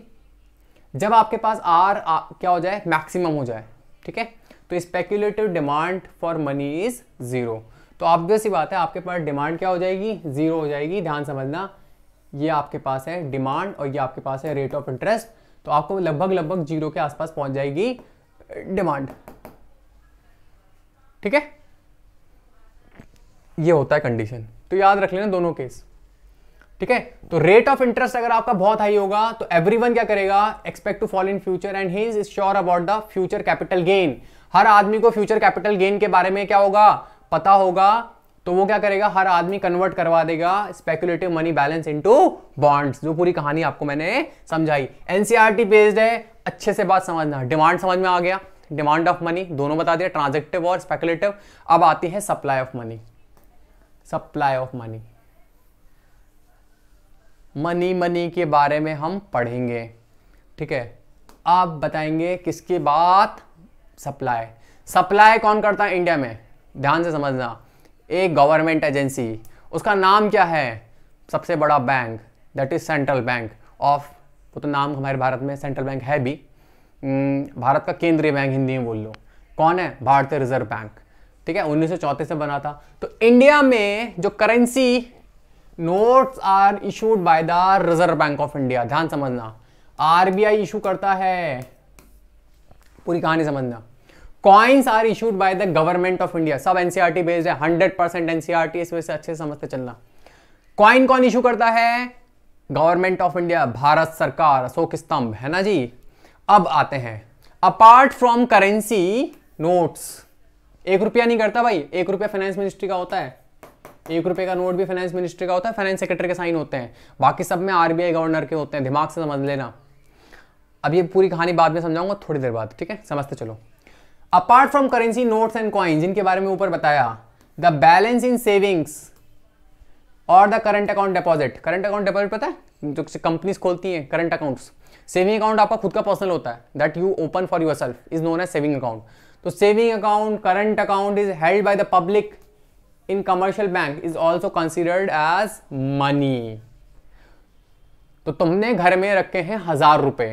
जब आपके पास आर आ, क्या हो जाए मैक्सिमम हो जाए ठीक है तो speculative demand for money is zero तो ऑब्वियस ही बात है आपके पास डिमांड क्या हो जाएगी ज़ीरो हो जाएगी ध्यान समझना ये आपके पास है डिमांड और ये आपके पास है रेट ऑफ इंटरेस्ट तो आपको लगभग लगभग जीरो के आसपास पहुंच जाएगी डिमांड ठीक है ये होता है कंडीशन तो याद रख लेना दोनों केस ठीक है तो रेट ऑफ इंटरेस्ट अगर आपका बहुत हाई होगा तो एवरीवन क्या करेगा expect to fall in future and he is sure about the future capital gain हर आदमी को फ्यूचर कैपिटल गेन के बारे में क्या होगा पता होगा तो वो क्या करेगा हर आदमी कन्वर्ट करवा देगा speculative money balance into bonds जो पूरी कहानी आपको मैंने समझाई एनसीआरटी बेस्ड e है अच्छे से बात समझना डिमांड समझ में आ गया डिमांड ऑफ मनी दोनों बता दिया ट्रांजेक्टिव और स्पेकुलेटिव अब आती है supply of money supply of money money money के बारे में हम पढ़ेंगे ठीक है आप बताएंगे किसकी बात सप्लाई सप्लाई कौन करता है इंडिया में ध्यान से समझना एक गवर्नमेंट एजेंसी उसका नाम क्या है सबसे बड़ा bank that is central bank of वो तो नाम हमारे भारत में सेंट्रल बैंक है भी हम्म, भारत का केंद्रीय बैंक हिंदी में बोल लो कौन है भारतीय रिजर्व बैंक ठीक है उन्नीस से बना था तो इंडिया में जो currency notes are issued by the Reserve Bank of India ध्यान समझना आरबीआई इशू करता है पूरी कहानी समझना coins are issued by the government of India सब एनसीआरटी बेस्ड है हंड्रेड परसेंट एनसीआरटी इस वजह से अच्छे से समझते चलना कॉइन कौन इशू करता है गवर्नमेंट ऑफ इंडिया भारत सरकार अशोक स्तंभ है ना जी अब आते हैं अपार्ट फ्रॉम करेंसी नोट्स एक रुपया नहीं करता भाई एक रुपया फाइनेंस मिनिस्ट्री का होता है एक रुपए का नोट भी फाइनेंस मिनिस्ट्री का होता है फाइनेंस सेक्रेटरी के साइन होते हैं बाकी सब में आरबीआई गवर्नर के होते हैं दिमाग से समझ लेना अब ये पूरी कहानी बाद में समझाऊंगा थोड़ी देर बाद ठीक है समझते चलो apart from currency notes and coin जिनके बारे में ऊपर बताया द बैलेंस इन सेविंग्स और the current account deposit current account deposit पता है जो कंपनीज खोलती हैं करंट अकाउंट्स सेविंग अकाउंट आपका खुद का पर्सनल होता है that you open for yourself is known as saving account तो saving account current account is held by the public in commercial bank is also considered as money तो तुमने घर में रखे हैं हजार रुपए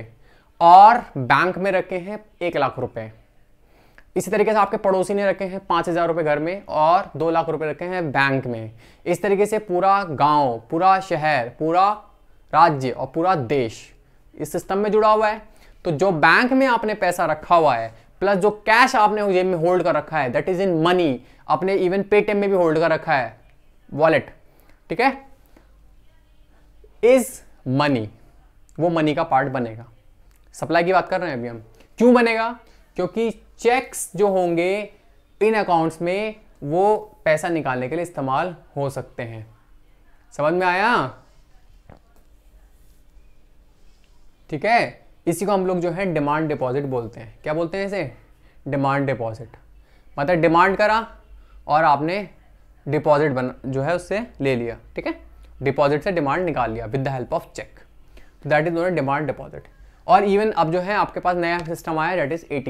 और बैंक में रखे हैं एक लाख रुपए इसी तरीके से आपके पड़ोसी ने रखे हैं पाँच हज़ार रुपये घर में और दो लाख रुपए रखे हैं बैंक में इस तरीके से पूरा गांव पूरा शहर पूरा राज्य और पूरा देश इस सिस्टम में जुड़ा हुआ है तो जो बैंक में आपने पैसा रखा हुआ है प्लस जो कैश आपने जेब में होल्ड कर रखा है दैट इज इन मनी आपने इवन पेटीएम में भी होल्ड कर रखा है वॉलेट ठीक है इज मनी वो मनी का पार्ट बनेगा सप्लाई की बात कर रहे हैं अभी हम क्यों बनेगा क्योंकि चेक्स जो होंगे इन अकाउंट्स में वो पैसा निकालने के लिए इस्तेमाल हो सकते हैं समझ में आया ठीक है इसी को हम लोग जो है डिमांड डिपॉजिट बोलते हैं क्या बोलते हैं इसे डिमांड डिपॉजिट मतलब डिमांड करा और आपने डिपॉजिट बना जो है उससे ले लिया ठीक है डिपॉजिट से डिमांड निकाल लिया with the help of cheque that is note demand deposit और इवन अब जो है आपके पास नया सिस्टम आया दैट इज़ ए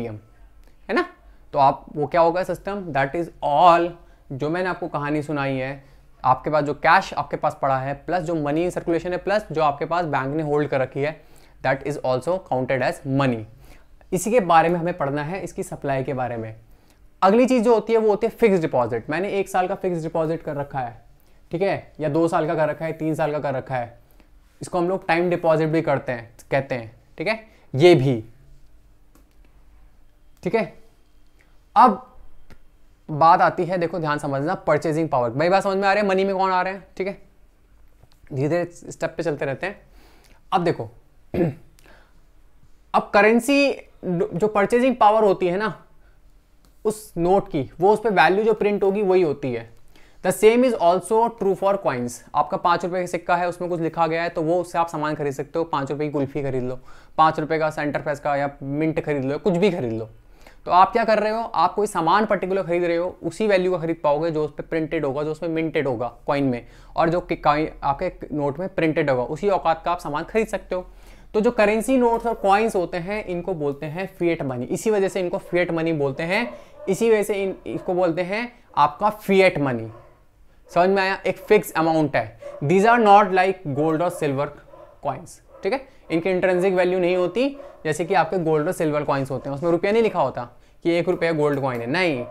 है ना तो आप वो क्या होगा सिस्टम दैट इज़ ऑल जो मैंने आपको कहानी सुनाई है आपके पास जो कैश आपके पास पड़ा है प्लस जो मनी सर्कुलेशन है प्लस जो आपके पास बैंक ने होल्ड कर रखी है that is also counted as money इसी के बारे में हमें पढ़ना है इसकी सप्लाई के बारे में अगली चीज़ जो होती है वो होती है फिक्स डिपॉजिट मैंने एक साल का फिक्स डिपॉजिट कर रखा है ठीक है या दो साल का कर रखा है तीन साल का कर रखा है इसको हम लोग टाइम डिपॉजिट भी करते हैं कहते हैं ठीक है ये भी ठीक है अब बात आती है देखो ध्यान समझना परचेजिंग पावर भाई बात समझ में आ रही है मनी में कौन आ रहे हैं ठीक है धीरे धीरे स्टेप पे चलते रहते हैं अब देखो अब करेंसी जो परचेजिंग पावर होती है ना उस नोट की वो उस पर वैल्यू जो प्रिंट होगी वही होती है the same is also true for coins आपका पाँच रुपये का सिक्का है उसमें कुछ लिखा गया है तो वो उससे आप सामान खरीद सकते हो पाँच रुपये की कुल्फी खरीद लो पाँच रुपये का सेंटर फेस का या मिंट खरीद लो कुछ भी खरीद लो तो आप क्या कर रहे हो आप कोई सामान पर्टिकुलर खरीद रहे हो उसी वैल्यू का खरीद पाओगे जो उस पर प्रिंटेड होगा जो उसमें मिंटेड होगा कॉइन में और जो आपके नोट में प्रिंटेड होगा उसी औकात का आप सामान खरीद सकते हो तो जो करेंसी नोट्स और कॉइन्स होते हैं इनको बोलते हैं फिएट मनी इसी वजह से इनको फिएट मनी बोलते हैं इसी वजह से इन इसको बोलते हैं आपका फिएट मनी समझ में आया एक फिक्स अमाउंट है these are not like gold और सिल्वर कॉइन्स ठीक है इनकी इंटरेंसिक वैल्यू नहीं होती जैसे कि आपके गोल्ड और सिल्वर कॉइन्स होते हैं उसमें रुपया नहीं लिखा होता कि एक रुपया गोल्ड कॉइन है नहीं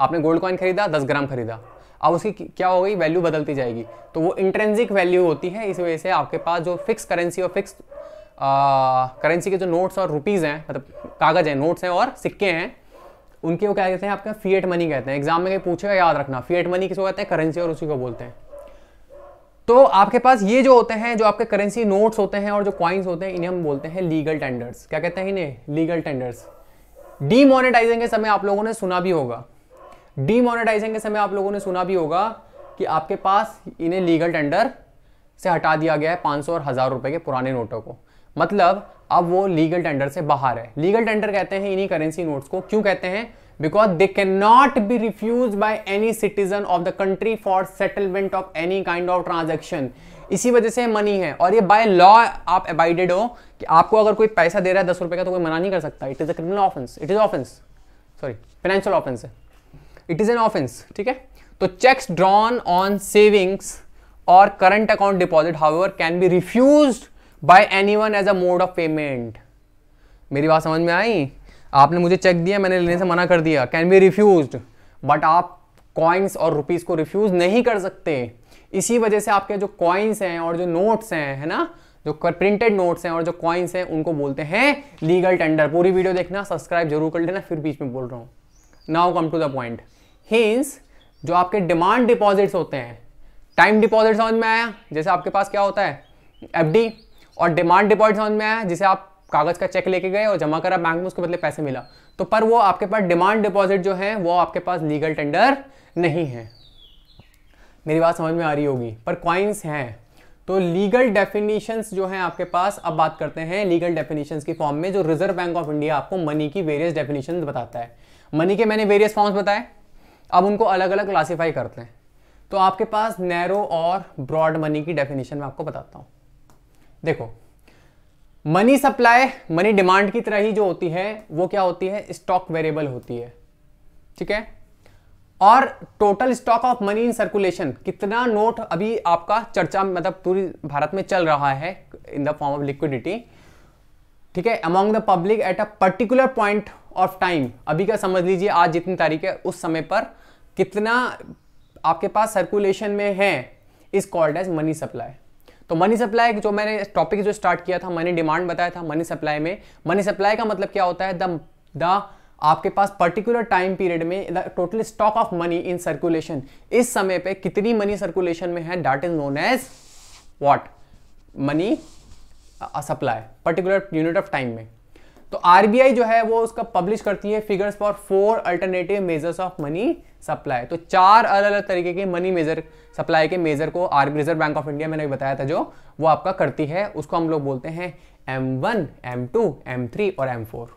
आपने गोल्ड कॉइन खरीदा दस ग्राम खरीदा अब उसकी क्या हो गई वैल्यू बदलती जाएगी तो वो इंटरेंसिक वैल्यू होती है इस वजह से आपके पास जो फिक्स करेंसी और फिक्स करेंसी के जो नोट्स और रुपीज़ हैं मतलब कागज़ हैं नोट्स हैं और सिक्के हैं उनके वो क्या कहते हैं आपके फीएट मनी कहते हैं एग्जाम में कहीं पूछेगा याद रखना फीएट मनी किसको कहते हैं करेंसी और उसी को बोलते हैं तो आपके पास ये जो होते हैं जो आपके करेंसी नोट्स होते हैं और जो कॉइन्स होते हैं इन्हें हम बोलते हैं लीगल टेंडर्स क्या कहते हैं इन्हें लीगल टेंडर्स डीमोनेटाइजिंग के समय आप लोगों ने सुना भी होगा डीमोनेटाइजिंग के समय आप लोगों ने सुना भी होगा कि आपके पास इन्हें लीगल टेंडर से हटा दिया गया है सौ और हज़ार रुपये के पुराने नोटों को मतलब अब वो लीगल टेंडर से बाहर है लीगल टेंडर कहते हैं इन्हीं करेंसी नोट्स को क्यों कहते हैं because they cannot be refuse by any citizen of the country for settlement of any kind of transaction इसी वजह से मनी है और ये बाय लॉ आप अबाइडेड हो कि आपको अगर कोई पैसा दे रहा है दस रुपए का तो कोई मना नहीं कर सकता it is a criminal offence it is offence sorry financial offence है इट इज एन ऑफेंस ठीक है तो चेक्स ड्रॉन ऑन सेविंग्स और current account deposit how can be refused by anyone as a mode of payment मेरी बात समझ में आई आपने मुझे चेक दिया मैंने लेने से मना कर दिया कैन बी रिफ्यूज बट आप कॉइन्स और रुपीज़ को रिफ्यूज़ नहीं कर सकते इसी वजह से आपके जो कॉइन्स हैं और जो नोट्स हैं है ना जो प्रिंटेड नोट्स हैं और जो कॉइन्स हैं उनको बोलते हैं लीगल टेंडर पूरी वीडियो देखना सब्सक्राइब जरूर कर लेना फिर बीच में बोल रहा हूँ now come to the point hence जो आपके डिमांड डिपॉजिट्स होते हैं टाइम डिपॉजिट समझ में आया जैसे आपके पास क्या होता है एफ और डिमांड डिपॉजिट समझ में आया जिसे आप कागज का चेक लेके गए और जमा करा बैंक में उसके बदले पैसे मिला तो पर वो आपके पास डिमांड डिपॉजिट जो है वो आपके पास लीगल टेंडर नहीं है मेरी बात समझ में आ रही होगी पर क्वाइंस हैं तो लीगल डेफिनेशंस जो हैं आपके पास अब बात करते हैं लीगल डेफिनेशंस की फॉर्म में जो रिजर्व बैंक ऑफ इंडिया आपको मनी की वेरियस डेफिनेशन बताता है मनी के मैंने वेरियस फॉर्म्स बताए अब उनको अलग अलग क्लासीफाई करते हैं तो आपके पास नैरो और ब्रॉड मनी की डेफिनेशन मैं आपको बताता हूँ देखो मनी सप्लाई मनी डिमांड की तरह ही जो होती है वो क्या होती है स्टॉक वेरिएबल होती है ठीक है और total stock of money in circulation कितना नोट अभी आपका चर्चा मतलब पूरी भारत में चल रहा है in the form of liquidity ठीक है among the public at a particular point of time अभी का समझ लीजिए आज जितनी तारीख है उस समय पर कितना आपके पास सर्कुलेशन में है is called as money supply तो मनी सप्लाई जो मैंने टॉपिक जो स्टार्ट किया था मनी डिमांड बताया था मनी सप्लाई में मनी सप्लाई का मतलब क्या होता है द द आपके पास पर्टिकुलर टाइम पीरियड में the total stock of money in circulation इस समय पे कितनी मनी सर्कुलेशन में है that is known as what money supply particular unit of time में तो आरबीआई जो है वो उसका पब्लिश करती है figures for four alternative measures of money supply तो चार अलग अलग तरीके के मनी मेजर सप्लाई के मेजर को R Reserve Bank of India मैंने बताया था जो वो आपका करती है उसको हम लोग बोलते हैं M one M two M three और M four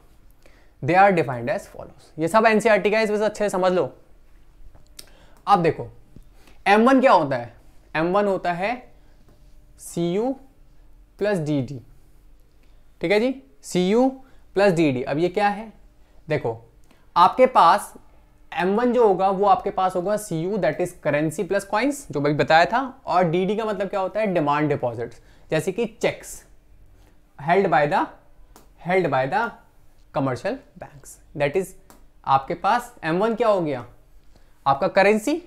they are defined as follows ये सब एनसीआर e का इस वजह अच्छे से समझ लो अब देखो एम वन क्या होता है एम वन होता है C U plus D D ठीक है जी C U plus D D अब ये क्या है देखो आपके पास वन जो होगा वो आपके पास होगा C U that is currency plus coins जो मैं बताया था और डी का मतलब क्या होता है डिमांड डिपॉजिट जैसे कि cheques held by the held by the commercial banks that is आपके पास M1 क्या हो गया आपका करेंसी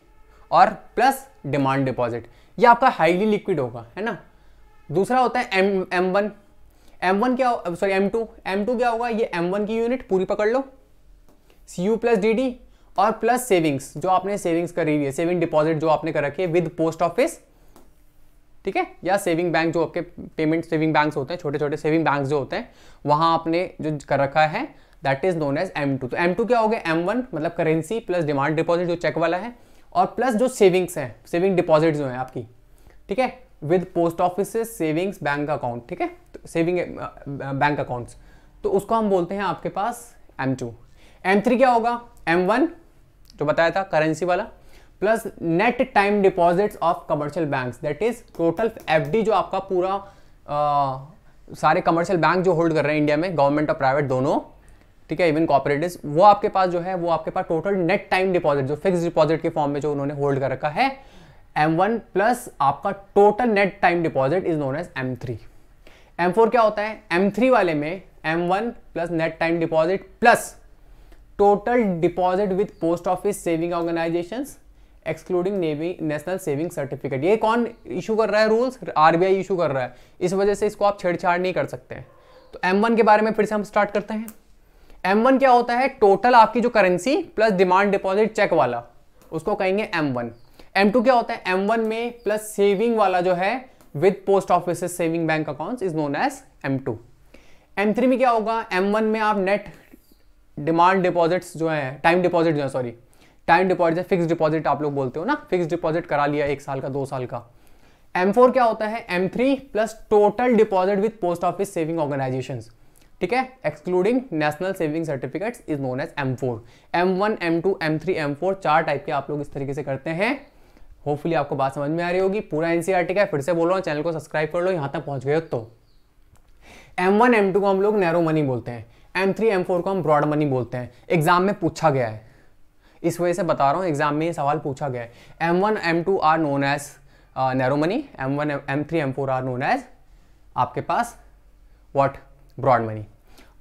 और प्लस डिमांड डिपॉजिट ये आपका हाईली लिक्विड होगा है ना दूसरा होता है M M one M one क्या sorry M two M two क्या होगा ये एम वन की यूनिट पूरी पकड़ लो C U plus D D और प्लस सेविंग्स जो आपने सेविंग्स करी हुई है सेविंग डिपॉजिट जो आपने कर रखी है विद पोस्ट ऑफिस ठीक है या सेविंग बैंक जो आपके पेमेंट सेविंग बैंक होते हैं छोटे छोटे सेविंग बैंक जो होते हैं वहां आपने जो कर रखा है that is known as M two तो एम टू क्या हो गया एम वन मतलब करेंसी प्लस डिमांड डिपॉजिट जो चेक वाला है और प्लस जो सेविंग्स है सेविंग डिपॉजिट जो है आपकी ठीक है with post office savings bank account ठीक है सेविंग बैंक अकाउंट्स तो उसको हम बोलते हैं आपके पास एम टू एम थ्री क्या होगा एम वन जो बताया था करेंसी वाला plus net time deposits of commercial banks that is total FD जो आपका पूरा आ, सारे कमर्शियल बैंक जो होल्ड कर रहे हैं इंडिया में गवर्नमेंट और प्राइवेट दोनों ठीक है इवन कॉपरेटिव वो आपके पास जो है वो आपके पास टोटल नेट टाइम डिपॉजिट जो फिक्स डिपॉजिट के फॉर्म में जो उन्होंने होल्ड कर रखा है एम वन प्लस आपका total net time deposit is known as M three M four क्या होता है एम थ्री वाले में M one plus net time deposit plus total deposit with post office saving organisation excluding navy national saving certificate ये कौन इशू कर रहा है रूल्स आरबीआई इशू कर रहा है इस वजह से इसको आप छेड़छाड़ नहीं कर सकते हैं तो M1 के बारे में फिर से हम स्टार्ट करते हैं M1 क्या होता है टोटल आपकी जो currency plus demand deposit cheque वाला उसको कहेंगे एम M2 क्या होता है M1 में प्लस सेविंग वाला जो है with post office saving bank account is known as M M3 में क्या होगा M1 में आप नेट डिमांड डिपॉजिट्स जो है टाइम डिपॉजिट जो है सॉरी टाइम डिपॉजिट है फिक्स डिपॉजिट आप लोग बोलते हो ना फिक्स डिपॉजिट करा लिया एक साल का दो साल का एम फोर क्या होता है M three plus total deposit with post office saving organisation ठीक है excluding national saving certificate is known as M four M one M two M three M four चार टाइप के आप लोग इस तरीके से करते हैं होपफुली आपको बात समझ में आ रही होगी पूरा एनसीआर e का फिर से बोल रहा हूँ चैनल को सब्सक्राइब कर लो यहां तक पहुंच गए तो एम वन एम टू को हम लोग नैरो मनी बोलते हैं एम थ्री एम फोर को हम ब्रॉड मनी बोलते हैं एग्जाम में पूछा गया है इस वजह से बता रहा हूँ एग्जाम में ये सवाल पूछा गया है M one M two are known as narrow money M one M three M four are known as आपके पास वॉट ब्रॉड मनी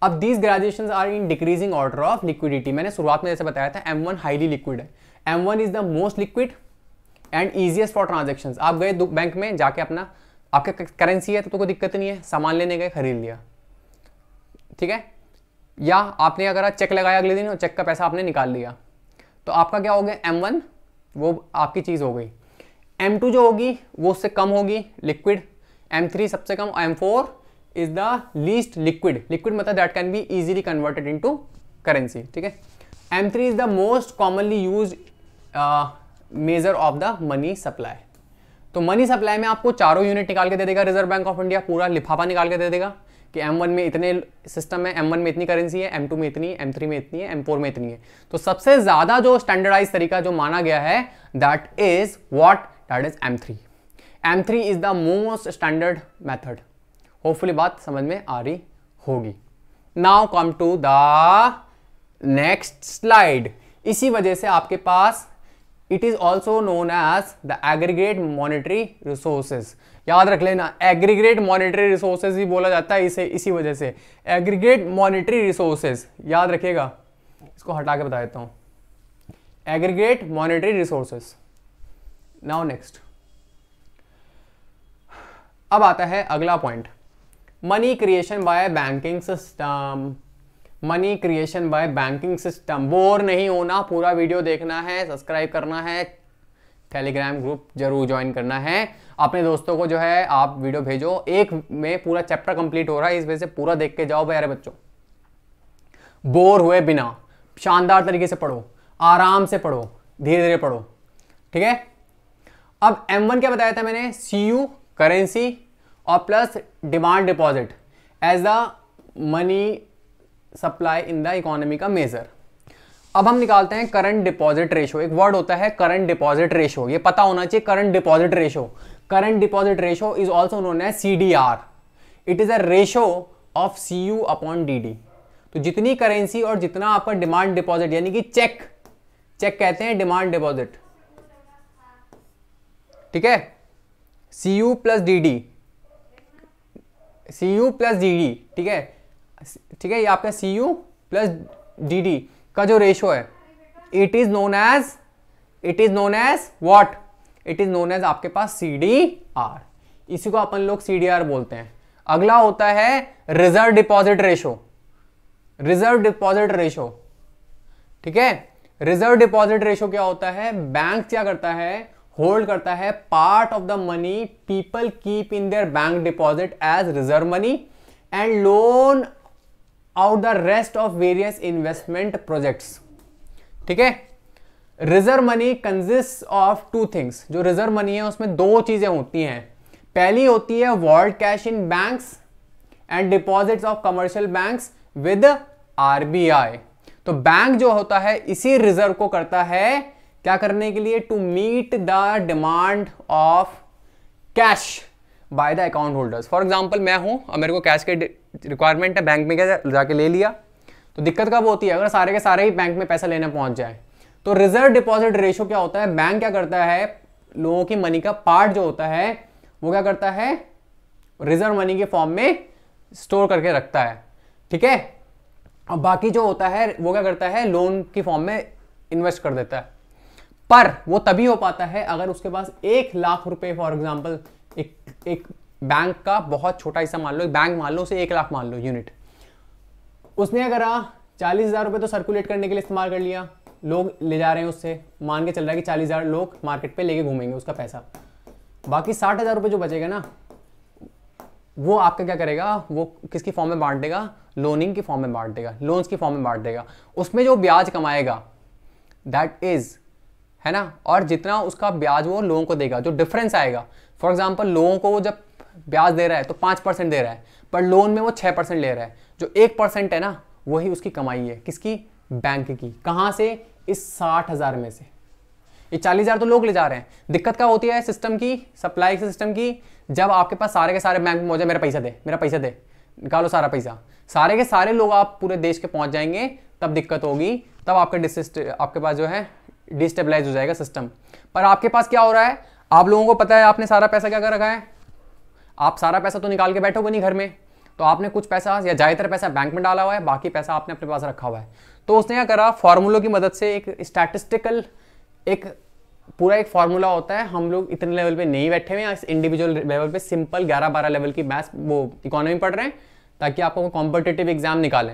अब these graduation are in decreasing order of liquidity मैंने शुरुआत में जैसे बताया था एम वन हाईली लिक्विड है M one is the most liquid and easiest for transaction आप गए बैंक में जाके अपना आपके करेंसी है तो, तो कोई दिक्कत नहीं है सामान लेने गए खरीद लिया ठीक है या आपने अगर आज चेक लगाया अगले दिन और चेक का पैसा आपने निकाल लिया तो आपका क्या हो गया एम वन वो आपकी चीज़ हो गई एम टू जो होगी वो उससे कम होगी लिक्विड एम थ्री सबसे कम M four is the least liquid liquid मतलब that can be easily converted into currency ठीक है M three is the most commonly use measure of the money supply तो मनी सप्लाई में आपको चारों यूनिट निकाल के दे देगा रिजर्व बैंक ऑफ इंडिया पूरा लिफाफा निकाल के दे देगा कि M1 में इतने सिस्टम है M1 में इतनी करेंसी है M2 में इतनी एम M3 में इतनी है M4 में इतनी है तो सबसे ज़्यादा जो स्टैंडर्डाइज तरीका जो माना गया है that is what that is M3 M3 is the most standard method hopefully बात समझ में आ रही होगी now come to the next slide इसी वजह से आपके पास it is also known as the aggregate monetary resources याद रख लेना एग्रीगेट मॉनिटरी रिसोर्सेज भी बोला जाता है इसे इसी वजह से एग्रीगेट मॉनिटरी रिसोर्सेज याद रखिएगा इसको हटा के बता देता हूँ aggregate monetary resources now next अब आता है अगला point money creation by banking system money creation by banking system bore नहीं होना पूरा वीडियो देखना है सब्सक्राइब करना है टेलीग्राम ग्रुप जरूर ज्वाइन करना है अपने दोस्तों को जो है आप वीडियो भेजो एक में पूरा चैप्टर कंप्लीट हो रहा है इस वजह से पूरा देख के जाओ भाई बच्चों बोर हुए बिना शानदार तरीके से पढ़ो आराम से पढ़ो धीरे धीरे पढ़ो ठीक है अब एम वन क्या बताया था मैंने सी यू करेंसी और plus demand deposit as the money supply in the economy का मेजर अब हम निकालते हैं करंट डिपॉजिट रेशो एक वर्ड होता है करंट डिपॉजिट रेशो ये पता होना चाहिए current deposit ratio current deposit ratio is also known as C D R it is a ratio of C U upon D D तो जितनी करेंसी और जितना आपका डिमांड डिपॉजिट यानी कि चेक चेक कहते हैं डिमांड डिपॉजिट ठीक है C U plus D D C U plus D D ठीक है ठीक है ये आपका C U plus D D का जो रेशो है it is known as it is known as what it is known as आपके पास सी डी आर इसी को अपन लोग सी डी आर बोलते हैं अगला होता है reserve deposit ratio reserve deposit ratio ठीक है रिजर्व डिपॉजिट रेशो क्या होता है बैंक क्या करता है होल्ड करता है part of the money people keep in their bank deposit as reserve money and loan out the rest of various investment projects ठीक है reserve money consist of two things जो रिजर्व मनी है उसमें दो चीजें होती हैं पहली होती है vault cash in banks and deposits of commercial banks with RBI तो बैंक जो होता है इसी रिजर्व को करता है क्या करने के लिए to meet the demand of cash by the account holders for example मैं हूं मेरे को कैश के रिक्वायरमेंट है बैंक में क्या जाके ले लिया तो दिक्कत कब होती है अगर सारे के सारे ही बैंक में पैसा लेने पहुंच जाए तो रिजर्व डिपॉजिट रेशो क्या होता है बैंक क्या करता है लोगों की मनी का पार्ट जो होता है वो क्या करता है रिजर्व मनी के फॉर्म में स्टोर करके रखता है ठीक है और बाकी जो होता है वो क्या करता है लोन के फॉर्म में इन्वेस्ट कर देता है पर वो तभी हो पाता है अगर उसके पास एक लाख रुपए फॉर एग्जाम्पल एक एक बैंक का बहुत छोटा हिस्सा मान लो बैंक मान लो उसे एक लाख मान लो यूनिट उसने अगर हाँ, चालीस हज़ार रुपये तो सर्कुलेट करने के लिए इस्तेमाल कर लिया लोग ले जा रहे हैं उससे मान के चल रहा है कि चालीस हज़ार लोग मार्केट पे लेके घूमेंगे उसका पैसा बाकी साठ हज़ार रुपये जो बचेगा ना वो आपका क्या करेगा वो किसकी फॉर्म में बांट देगा लोनिंग की फॉर्म में बांट देगा लोन्स की फॉर्म में बांट देगा उसमें जो ब्याज कमाएगा दैट इज़ है ना और जितना उसका ब्याज वो लोगों को देगा जो डिफरेंस आएगा फॉर एग्जाम्पल लोगों को जब ब्याज दे रहा है तो पाँच परसेंट दे रहा है पर लोन में वो छः परसेंट ले रहा है जो एक परसेंट है ना वही उसकी कमाई है किसकी बैंक की कहाँ से इस साठ हज़ार में से ये चालीस हज़ार तो लोग ले जा रहे हैं दिक्कत क्या होती है सिस्टम की सप्लाई सिस्टम की जब आपके पास सारे के सारे बैंक में मौजूद मेरा पैसा दे मेरा पैसा दे निकालो सारा पैसा सारे के सारे लोग आप पूरे देश के पहुंच जाएंगे तब दिक्कत होगी तब आपका डिसिस्ट आपके पास जो है डिस्टेबलाइज हो जाएगा सिस्टम पर आपके पास क्या हो रहा है आप लोगों को पता है आपने सारा पैसा क्या कर रखा है आप सारा पैसा तो निकाल के हो नहीं घर में तो आपने कुछ पैसा या ज़्यादातर पैसा बैंक में डाला हुआ है बाकी पैसा आपने अपने पास रखा हुआ है तो उसने क्या करा फार्मूलों की मदद से एक स्टैटिस्टिकल एक पूरा एक फार्मूला होता है हम लोग इतने लेवल पे नहीं बैठे हुए हैं इंडिविजुअल लेवल पे सिंपल 11-12 लेवल की मैथ वो इकोनॉमी पढ़ रहे हैं ताकि आपको वो कॉम्पिटेटिव एग्जाम निकालें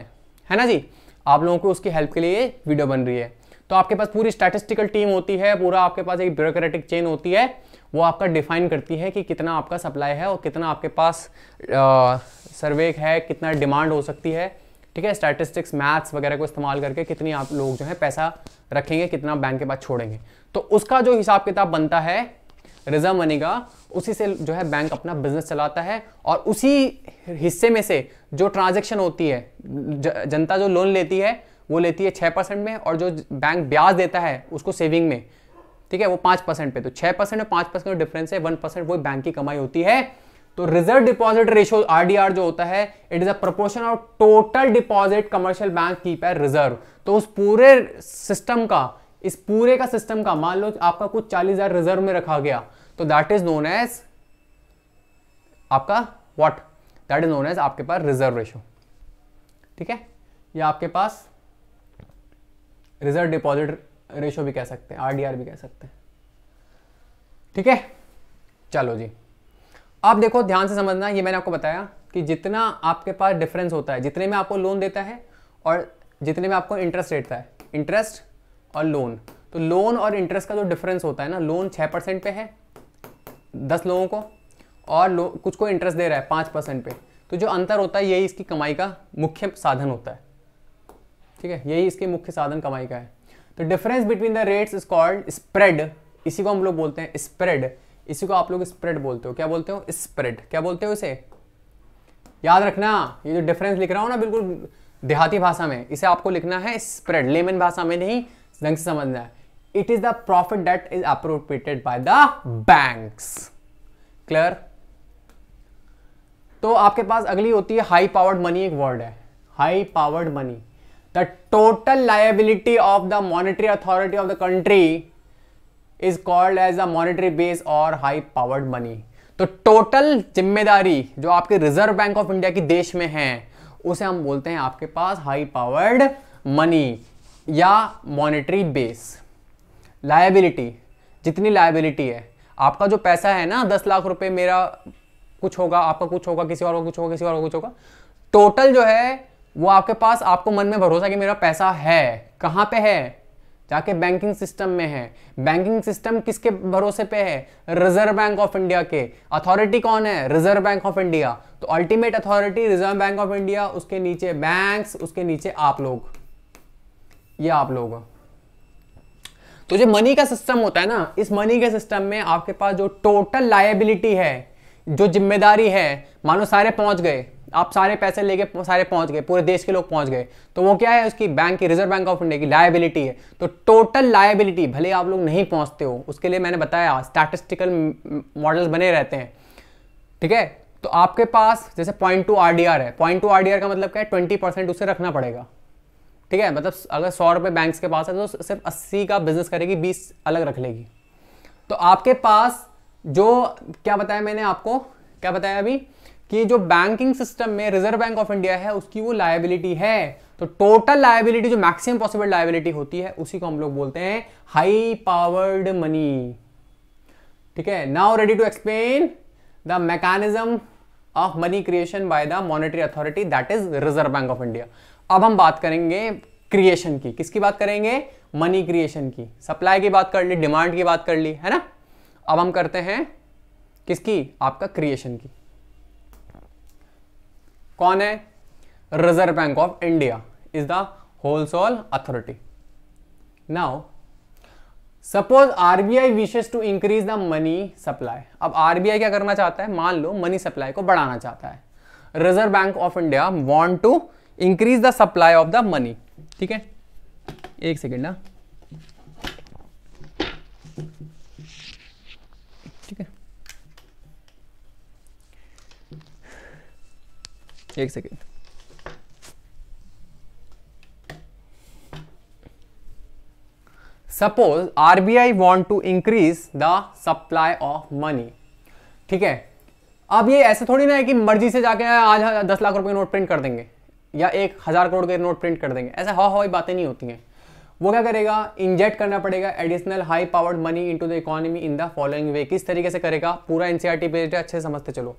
है ना जी आप लोगों को उसकी हेल्प के लिए वीडियो बन रही है तो आपके पास पूरी स्टैटिस्टिकल टीम होती है पूरा आपके पास एक ब्यूरोक्रेटिक चेन होती है वो आपका डिफाइन करती है कि कितना आपका सप्लाई है और कितना आपके पास सर्वे है कितना डिमांड हो सकती है ठीक है स्टैटिस्टिक्स मैथ्स वगैरह को इस्तेमाल करके कितनी आप लोग जो है पैसा रखेंगे कितना बैंक के पास छोड़ेंगे तो उसका जो हिसाब किताब बनता है रिजर्व मनी का उसी से जो है बैंक अपना बिजनेस चलाता है और उसी हिस्से में से जो ट्रांजेक्शन होती है ज, जनता जो लोन लेती है वो लेती है छः परसेंट में और जो बैंक ब्याज देता है उसको सेविंग में ठीक है वो पांच परसेंट पे तो छह परसेंट और पांच परसेंट डिफरेंस है वन परसेंट वो बैंक की कमाई होती है तो रिजर्व डिपॉजिट रेशियो आरडीआर जो होता है it is a proportion of total deposit commercial bank keep है रिजर्व तो उस पूरे सिस्टम का इस पूरे का सिस्टम का मान लो आपका कुछ चालीस हजार रिजर्व में रखा गया तो दैट इज नोन एज आपका what that is known as आपके पास रिजर्व रेशो ठीक है या आपके पास रिजर्व डिपॉजिट रेशो भी कह सकते हैं आर भी कह सकते हैं ठीक है चलो जी आप देखो ध्यान से समझना ये मैंने आपको बताया कि जितना आपके पास डिफरेंस होता है जितने में आपको लोन देता है और जितने में आपको इंटरेस्ट देता है इंटरेस्ट और लोन तो लोन और इंटरेस्ट का जो डिफरेंस होता है ना लोन छः परसेंट पे है दस लोगों को और लो, कुछ को इंटरेस्ट दे रहा है पाँच परसेंट पे तो जो अंतर होता है यही इसकी कमाई का मुख्य साधन होता है ठीक है यही इसके मुख्य साधन कमाई का है तो difference between the rates is called spread इसी को हम लोग बोलते हैं स्प्रेड इसी को आप लोग स्प्रेड बोलते हो क्या बोलते हो स्प्रेड क्या बोलते हो इसे याद रखना ये जो डिफरेंस लिख रहा हूं ना बिल्कुल देहाती भाषा में इसे आपको लिखना है स्प्रेड लेमन भाषा में नहीं ढंग से समझना है it is the profit that is appropriated by the banks clear तो आपके पास अगली होती है हाई पावर्ड मनी एक वर्ड है high powered money the total liability of the monetary authority of the country is called as a monetary base और हाई पावर्ड मनी तो टोटल जिम्मेदारी जो आपके रिजर्व बैंक ऑफ इंडिया की देश में है उसे हम बोलते हैं आपके पास हाई पावर्ड मनी या मॉनिटरी बेस लाइबिलिटी जितनी लाइबिलिटी है आपका जो पैसा है ना दस लाख रुपए मेरा कुछ होगा आपका कुछ होगा किसी और का कुछ होगा किसी और का कुछ होगा टोटल जो है वो आपके पास आपको मन में भरोसा कि मेरा पैसा है कहाँ पे है जाके बैंकिंग सिस्टम में है बैंकिंग सिस्टम किसके भरोसे पे है रिजर्व बैंक ऑफ इंडिया के अथॉरिटी कौन है रिजर्व बैंक ऑफ इंडिया तो ultimate authority Reserve Bank of India उसके नीचे बैंक उसके नीचे आप लोग ये आप लोग तो जो मनी का सिस्टम होता है ना इस मनी के सिस्टम में आपके पास जो टोटल लाइबिलिटी है जो जिम्मेदारी है मानो सारे पहुंच गए आप सारे पैसे लेके सारे पहुंच गए पूरे देश के लोग पहुंच गए तो वो क्या है उसकी बैंक की रिजर्व बैंक ऑफ इंडिया की लाइबिलिटी है तो टोटल लाइबिलिटी भले आप लोग नहीं पहुंचते हो उसके लिए मैंने बताया स्टैटिस्टिकल मॉडल्स बने रहते हैं ठीक है तो आपके पास जैसे पॉइंट टू आर है पॉइंट टू आर का मतलब क्या है ट्वेंटी परसेंट उसे रखना पड़ेगा ठीक है मतलब अगर सौ रुपये बैंक के पास है तो सिर्फ अस्सी का बिजनेस करेगी बीस अलग रख लेगी तो आपके पास जो क्या बताया मैंने आपको क्या बताया अभी कि जो बैंकिंग सिस्टम में रिजर्व बैंक ऑफ इंडिया है उसकी वो लाइबिलिटी है तो टोटल लाइबिलिटी जो मैक्सिमम पॉसिबल लाइबिलिटी होती है उसी को हम लोग बोलते हैं हाई पावर्ड मनी ठीक है now ready to explain the mechanism of money creation by the monetary authority that is Reserve Bank of India अब हम बात करेंगे क्रिएशन की किसकी बात करेंगे मनी क्रिएशन की सप्लाई की बात कर ली डिमांड की बात कर ली है ना अब हम करते हैं किसकी आपका क्रिएशन की कौन है Reserve Bank of India is the whole sole authority now suppose RBI wishes to increase the money supply अब आरबीआई क्या करना चाहता है मान लो मनी सप्लाई को बढ़ाना चाहता है Reserve Bank of India want to increase the supply of the money ठीक है एक सेकेंड ना हाँ. एक second suppose I want to increase the supply of money ठीक है अब ये ऐसे थोड़ी ना है कि मर्जी से जाके आज दस लाख रुपए नोट प्रिंट कर देंगे या एक हज़ार करोड़ के नोट प्रिंट कर देंगे ऐसे हवा हवाई बातें नहीं होती हैं वो क्या करेगा इंजेक्ट करना पड़ेगा additional high powered money into the economy in the following way किस तरीके से करेगा पूरा एनसीईआरटी e पेज अच्छे से समझते चलो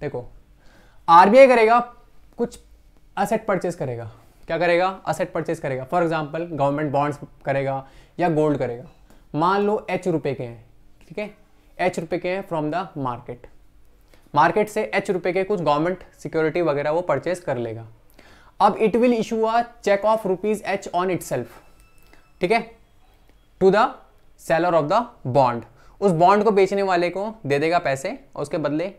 देखो आरबीआई करेगा कुछ असेट परचेज करेगा क्या करेगा असेट परचेज करेगा फॉर एग्जाम्पल गवर्नमेंट बॉन्ड्स करेगा या गोल्ड करेगा मान लो एच रुपये के हैं ठीक है एच रुपए के हैं फ्रॉम द मार्केट मार्केट से एच रुपए के कुछ गवर्नमेंट सिक्योरिटी वगैरह वो परचेज कर लेगा अब it will issue a cheque of rupees H on it ठीक है to the seller of the bond उस बॉन्ड को बेचने वाले को दे देगा पैसे और उसके बदले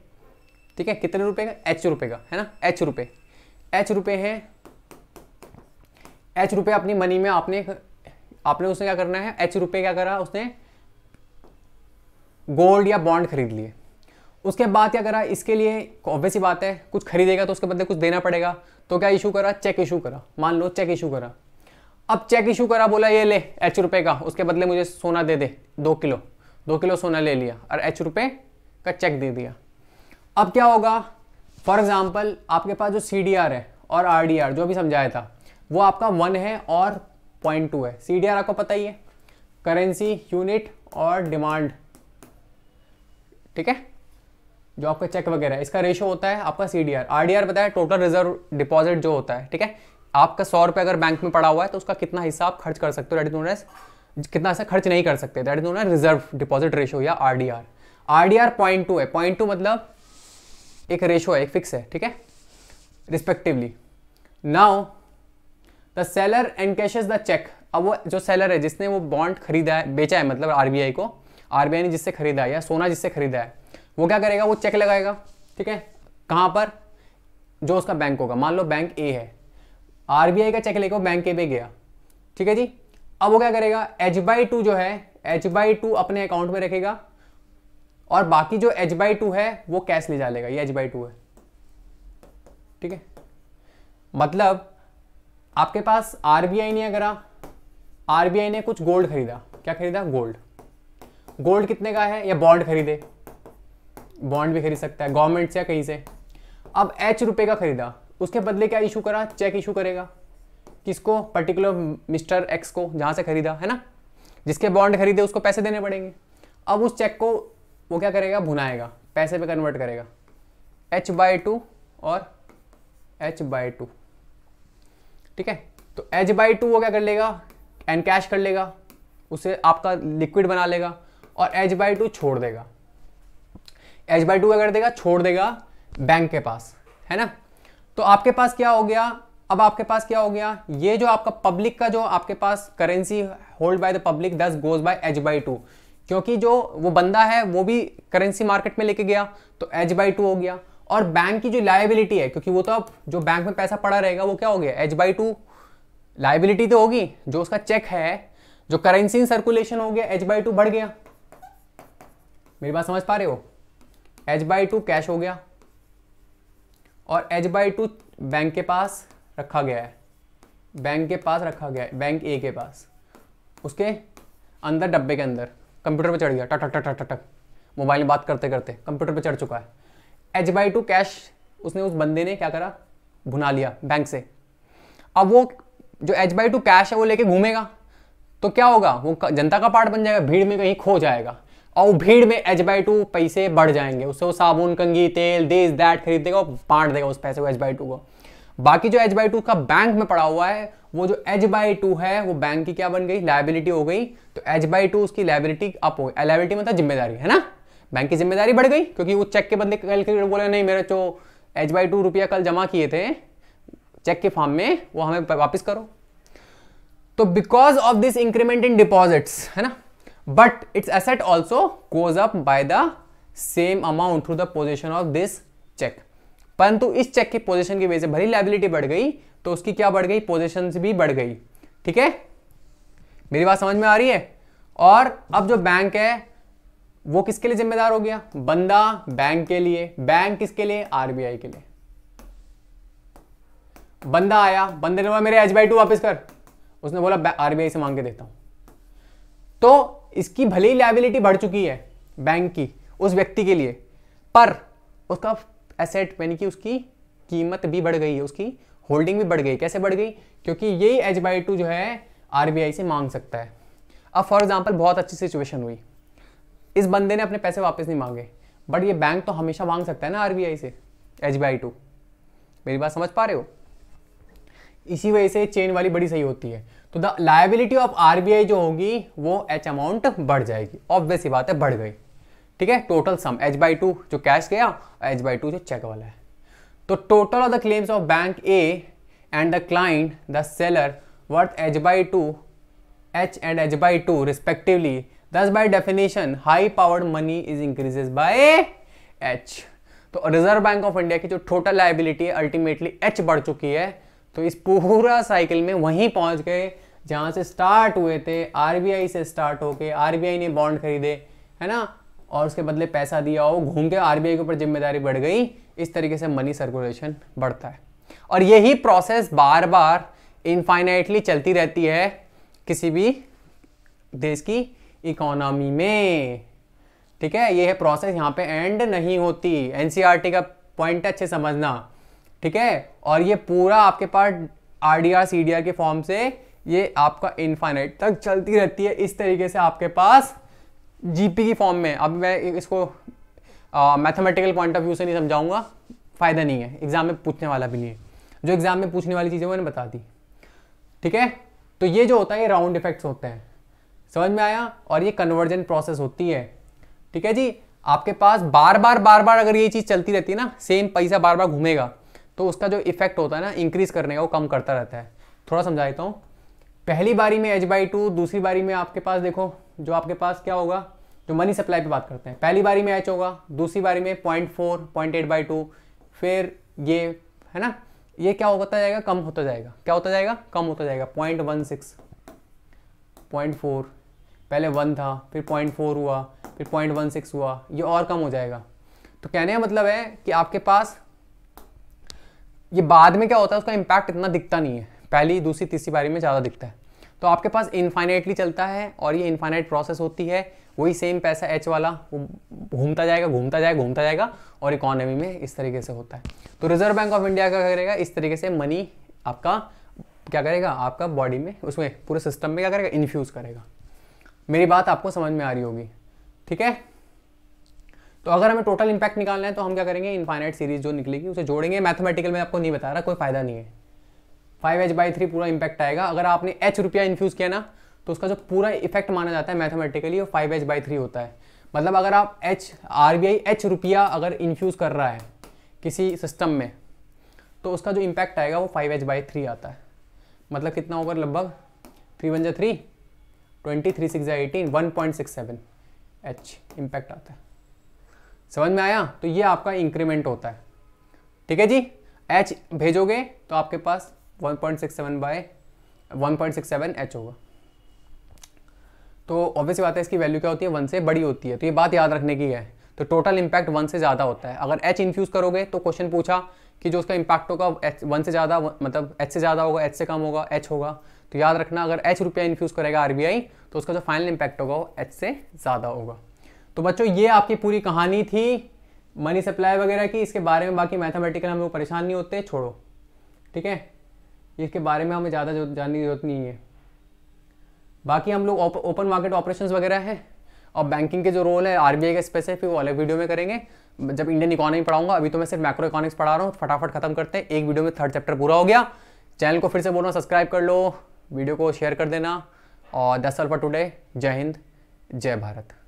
ठीक है कितने रुपए का एच रुपए का है ना एच रुपए एच रुपए है एच रुपए अपनी मनी में आपने आपने उसने क्या करना है एच रुपए क्या करा उसने गोल्ड या बॉन्ड खरीद लिए उसके बाद क्या करा इसके लिए ऑब्वियस ही बात है कुछ खरीदेगा तो उसके बदले कुछ देना पड़ेगा तो क्या इशू करा चेक इशू करा मान लो चेक इशू करा अब चेक इशू करा बोला ये ले एच रुपए का उसके बदले मुझे सोना दे दे दो किलो दो किलो सोना ले लिया और एच रुपए का चेक दे दिया अब क्या होगा फॉर एग्जाम्पल आपके पास जो सी है और आर जो भी समझाया था वो आपका वन है और पॉइंट टू है सी आपको पता ही है करेंसी यूनिट और डिमांड ठीक है जो आपका चेक वगैरह इसका रेशो होता है आपका C D R R D R बताया टोटल रिजर्व डिपॉजिट जो होता है ठीक है आपका सौ रुपये अगर बैंक में पड़ा हुआ है तो उसका कितना हिस्सा आप खर्च कर सकते हो डेट इज नोन एज कितना हिस्सा खर्च नहीं कर सकते that is known as reserve deposit ratio या R D R R D R point two है पॉइंट टू मतलब एक रेशो है एक फिक्स है ठीक है respectively now the seller encashes the cheque अब वो जो सेलर है जिसने वो बॉन्ड खरीदा है बेचा है मतलब आरबीआई को आरबीआई ने जिससे खरीदा है या सोना जिससे खरीदा है वो क्या करेगा वो चेक लगाएगा ठीक है कहाँ पर जो उसका बैंक होगा मान लो बैंक ए है आरबीआई का चेक लेकर वो बैंक ए पे गया ठीक है जी अब वो क्या करेगा एच बाई टू जो है एच बाई टू अपने अकाउंट में रखेगा और बाकी जो एच बाई टू है वो कैश ले जा लेगा ये एच बाई टू है ठीक है मतलब आपके पास आरबीआई ने अगर आरबीआई ने कुछ गोल्ड खरीदा क्या खरीदा गोल्ड गोल्ड कितने का है या बॉन्ड खरीदे बॉन्ड भी खरीद सकता है गवर्नमेंट से या कहीं से अब एच रुपए का खरीदा उसके बदले क्या इशू करा चेक इशू करेगा किसको पर्टिकुलर मिस्टर एक्स को जहां से खरीदा है ना जिसके बॉन्ड खरीदे उसको पैसे देने पड़ेंगे अब उस चेक को वो क्या करेगा भुनाएगा पैसे पे कन्वर्ट करेगा एच बाई टू और एच बाई टू ठीक है तो एच बाई टू वो क्या कर लेगा एन कैश कर लेगा उसे आपका लिक्विड बना लेगा और एच बाई टू छोड़ देगा एच बाई टू क्या कर देगा छोड़ देगा बैंक के पास है ना तो आपके पास क्या हो गया अब आपके पास क्या हो गया ये जो आपका पब्लिक का जो आपके पास currency hold by the public thus goes by H by two क्योंकि जो वो बंदा है वो भी करेंसी मार्केट में लेके गया तो एच बाई टू हो गया और बैंक की जो लाइबिलिटी है क्योंकि वो तो अब जो बैंक में पैसा पड़ा रहेगा वो क्या हो गया एच बाई टू लाइबिलिटी तो होगी जो उसका चेक है जो करेंसी इन सर्कुलेशन हो गया एच बाई टू बढ़ गया मेरी बात समझ पा रहे हो एच बाई टू कैश हो गया और एच बाई टू बैंक के पास रखा गया है बैंक के पास रखा गया है बैंक ए के पास उसके अंदर डब्बे के अंदर कंप्यूटर पर चढ़ गया टक टक टक टक मोबाइल में बात करते करते कंप्यूटर पर चढ़ चुका है एच बाई टू कैश उसने उस बंदे ने क्या करा भुना लिया बैंक से अब वो जो एच बाई टू कैश है वो लेके घूमेगा तो क्या होगा वो जनता का पार्ट बन जाएगा भीड़ में कहीं खो जाएगा और भीड़ में एच बाई टू पैसे बढ़ जाएंगे उससे वो साबुन कंगी तेल दिस दैट खरीदेगा और बांट देगा उस पैसे को एच बाई टू को बाकी जो एच बाई टू का बैंक में पड़ा हुआ है वो जो एच बाई टू है वो बैंक की क्या बन गई लाइबिलिटी हो गई तो एच बाई टू उसकी लाइबिलिटी अप हो गई लाइबिलिटी मतलब जिम्मेदारी है ना बैंक की जिम्मेदारी बढ़ गई क्योंकि वो चेक के बंदे कल के बोले नहीं मेरे जो एच बाई टू रुपया कल जमा किए थे चेक के फॉर्म में वो हमें वापस करो तो because of this increment in deposits है ना but its asset also goes up by the same amount through the position of this cheque परंतु इस चेक की पोजिशन की वजह से भरी लाइबिलिटी बढ़ गई तो उसकी क्या बढ़ गई पोजिशन भी बढ़ गई ठीक है मेरी बात समझ में आ रही है और अब जो बैंक है वो किसके लिए जिम्मेदार हो गया बंदा बैंक के लिए बैंक किसके लिए आरबीआई के लिए बंदा आया बंदे ने बोला मेरे एच बाई टू वापिस कर उसने बोला आरबीआई से मांग के देता हूं तो इसकी भले ही लाइबिलिटी बढ़ चुकी है बैंक की उस व्यक्ति के लिए पर उसका एसेट यानी कि उसकी कीमत भी बढ़ गई है उसकी होल्डिंग भी बढ़ गई कैसे बढ़ गई क्योंकि ये एच बाई टू जो है आर से मांग सकता है अब फॉर एग्जाम्पल बहुत अच्छी सिचुएशन हुई इस बंदे ने अपने पैसे वापस नहीं मांगे बट ये बैंक तो हमेशा मांग सकता है ना आर से एच बी आई टू मेरी बात समझ पा रहे हो इसी वजह से चेन वाली बड़ी सही होती है तो द लाइबिलिटी ऑफ आर जो होगी वो एच अमाउंट बढ़ जाएगी ऑब्वियस ही बात है बढ़ गई ठीक है total sum H by two जो कैश गया एच बाई टू जो चेक वाला है तो total of the claims of bank A and the client the seller worth H by two H and H by two respectively thus by definition high powered money is increases by H तो रिजर्व बैंक ऑफ इंडिया की जो टोटल लाइबिलिटी है अल्टीमेटली एच बढ़ चुकी है तो इस पूरा साइकिल में वहीं पहुंच गए जहां से स्टार्ट हुए थे आरबीआई से स्टार्ट होके आरबीआई ने बॉन्ड खरीदे है ना और उसके बदले पैसा दिया हो घूम के आर के ऊपर जिम्मेदारी बढ़ गई इस तरीके से मनी सर्कुलेशन बढ़ता है और यही प्रोसेस बार बार इनफाइनाइटली चलती रहती है किसी भी देश की इकोनॉमी में ठीक है ये है प्रोसेस यहाँ पे एंड नहीं होती एनसीईआरटी e का पॉइंट अच्छे समझना ठीक है और ये पूरा आपके पास R D R C D R के फॉर्म से ये आपका इनफाइनाइट तक चलती रहती है इस तरीके से आपके पास जीपी की फॉर्म में अब मैं इसको मैथमेटिकल पॉइंट ऑफ व्यू से नहीं समझाऊंगा फ़ायदा नहीं है एग्ज़ाम में पूछने वाला भी नहीं है जो एग्ज़ाम में पूछने वाली चीज़ें मैंने बता दी ठीक है तो ये जो होता है ये राउंड इफेक्ट्स होते हैं समझ में आया और ये कन्वर्जन प्रोसेस होती है ठीक है जी आपके पास बार बार बार बार अगर ये चीज़ चलती रहती है ना सेम पैसा बार बार घूमेगा तो उसका जो इफेक्ट होता है ना इंक्रीज करने का वो कम करता रहता है थोड़ा समझा देता हूँ पहली बारी में एच बाई टू दूसरी बारी में आपके पास देखो जो आपके पास क्या होगा जो मनी सप्लाई पे बात करते हैं पहली बारी में एच होगा दूसरी बारी में point four point eight by two फिर ये है ना ये क्या होता जाएगा कम होता जाएगा क्या होता जाएगा कम होता जाएगा point one six point four पहले वन था फिर पॉइंट फोर हुआ फिर पॉइंट वन सिक्स हुआ ये और कम हो जाएगा तो कहने का मतलब है कि आपके पास ये बाद में क्या होता है उसका इम्पैक्ट इतना दिखता नहीं है पहली दूसरी तीसरी बारी में ज़्यादा दिखता है तो आपके पास इन्फाइनेटली चलता है और ये इन्फाइनाइट प्रोसेस होती है वही सेम पैसा एच वाला वो घूमता जाएगा घूमता जाएगा घूमता जाएगा और इकोनॉमी में इस तरीके से होता है तो रिजर्व बैंक ऑफ इंडिया क्या करेगा इस तरीके से मनी आपका क्या करेगा आपका बॉडी में उसमें पूरे सिस्टम में क्या करेगा इन्फ्यूज़ करेगा मेरी बात आपको समझ में आ रही होगी ठीक है तो अगर हमें टोटल इम्पैक्ट निकालना है तो हम क्या करेंगे इनफाइनाइट सीरीज जो निकलेगी उसे जोड़ेंगे मैथमेटिकल में आपको नहीं बता रहा कोई फायदा नहीं है फाइव एच बाई थ्री पूरा इंपैक्ट आएगा अगर आपने एच रुपया इन्फ्यूज़ किया ना तो उसका जो पूरा इफेक्ट माना जाता है मैथमेटिकली वो फाइव एच बाई थ्री होता है मतलब अगर आप H R B I H रुपया अगर इन्फ्यूज़ कर रहा है किसी सिस्टम में तो उसका जो इम्पैक्ट आएगा वो फाइव एच बाई थ्री आता है मतलब कितना होगा लगभग थ्री वन जो थ्री ट्वेंटी थ्री सिक्स जा eighteen one point six seven H impact आता है समझ में आया तो ये आपका इंक्रीमेंट होता है ठीक है जी एच भेजोगे तो आपके पास one point six seven by H होगा तो ऑब्वियसली बात है इसकी वैल्यू क्या होती है वन से बड़ी होती है तो ये बात याद रखने की है तो टोटल इम्पैक्ट वन से ज़्यादा होता है अगर एच इन्फ्यूज़ करोगे तो क्वेश्चन पूछा कि जो उसका इम्पैक्ट होगा एच वन से ज़्यादा मतलब एच से ज़्यादा होगा एच से कम होगा एच होगा तो याद रखना अगर एच रुपया इन्फ्यूज़ करेगा आर तो उसका जो फाइनल इम्पैक्ट होगा वो एच से ज़्यादा होगा तो बच्चों ये आपकी पूरी कहानी थी मनी सप्लाई वगैरह की इसके बारे में बाकी मैथमेटिकल हम लोग परेशान नहीं होते छोड़ो ठीक है इसके बारे में हमें ज़्यादा जानने की जरूरत नहीं है बाकी हम लोग ओपन मार्केट ऑपरेशन वगैरह है और बैंकिंग के जो रोल है आर का स्पेसिफिक वो अलग वीडियो में करेंगे जब इंडियन इकोनॉमी पढ़ाऊंगा अभी तो मैं सिर्फ माइक्रो इकोनॉमिक्स पढ़ा रहा हूँ फटाफट खत्म करते हैं एक वीडियो में थर्ड चैप्टर पूरा हो गया चैनल को फिर से बोलना सब्सक्राइब कर लो वीडियो को शेयर कर देना और दस साल पर टुडे जय हिंद जय भारत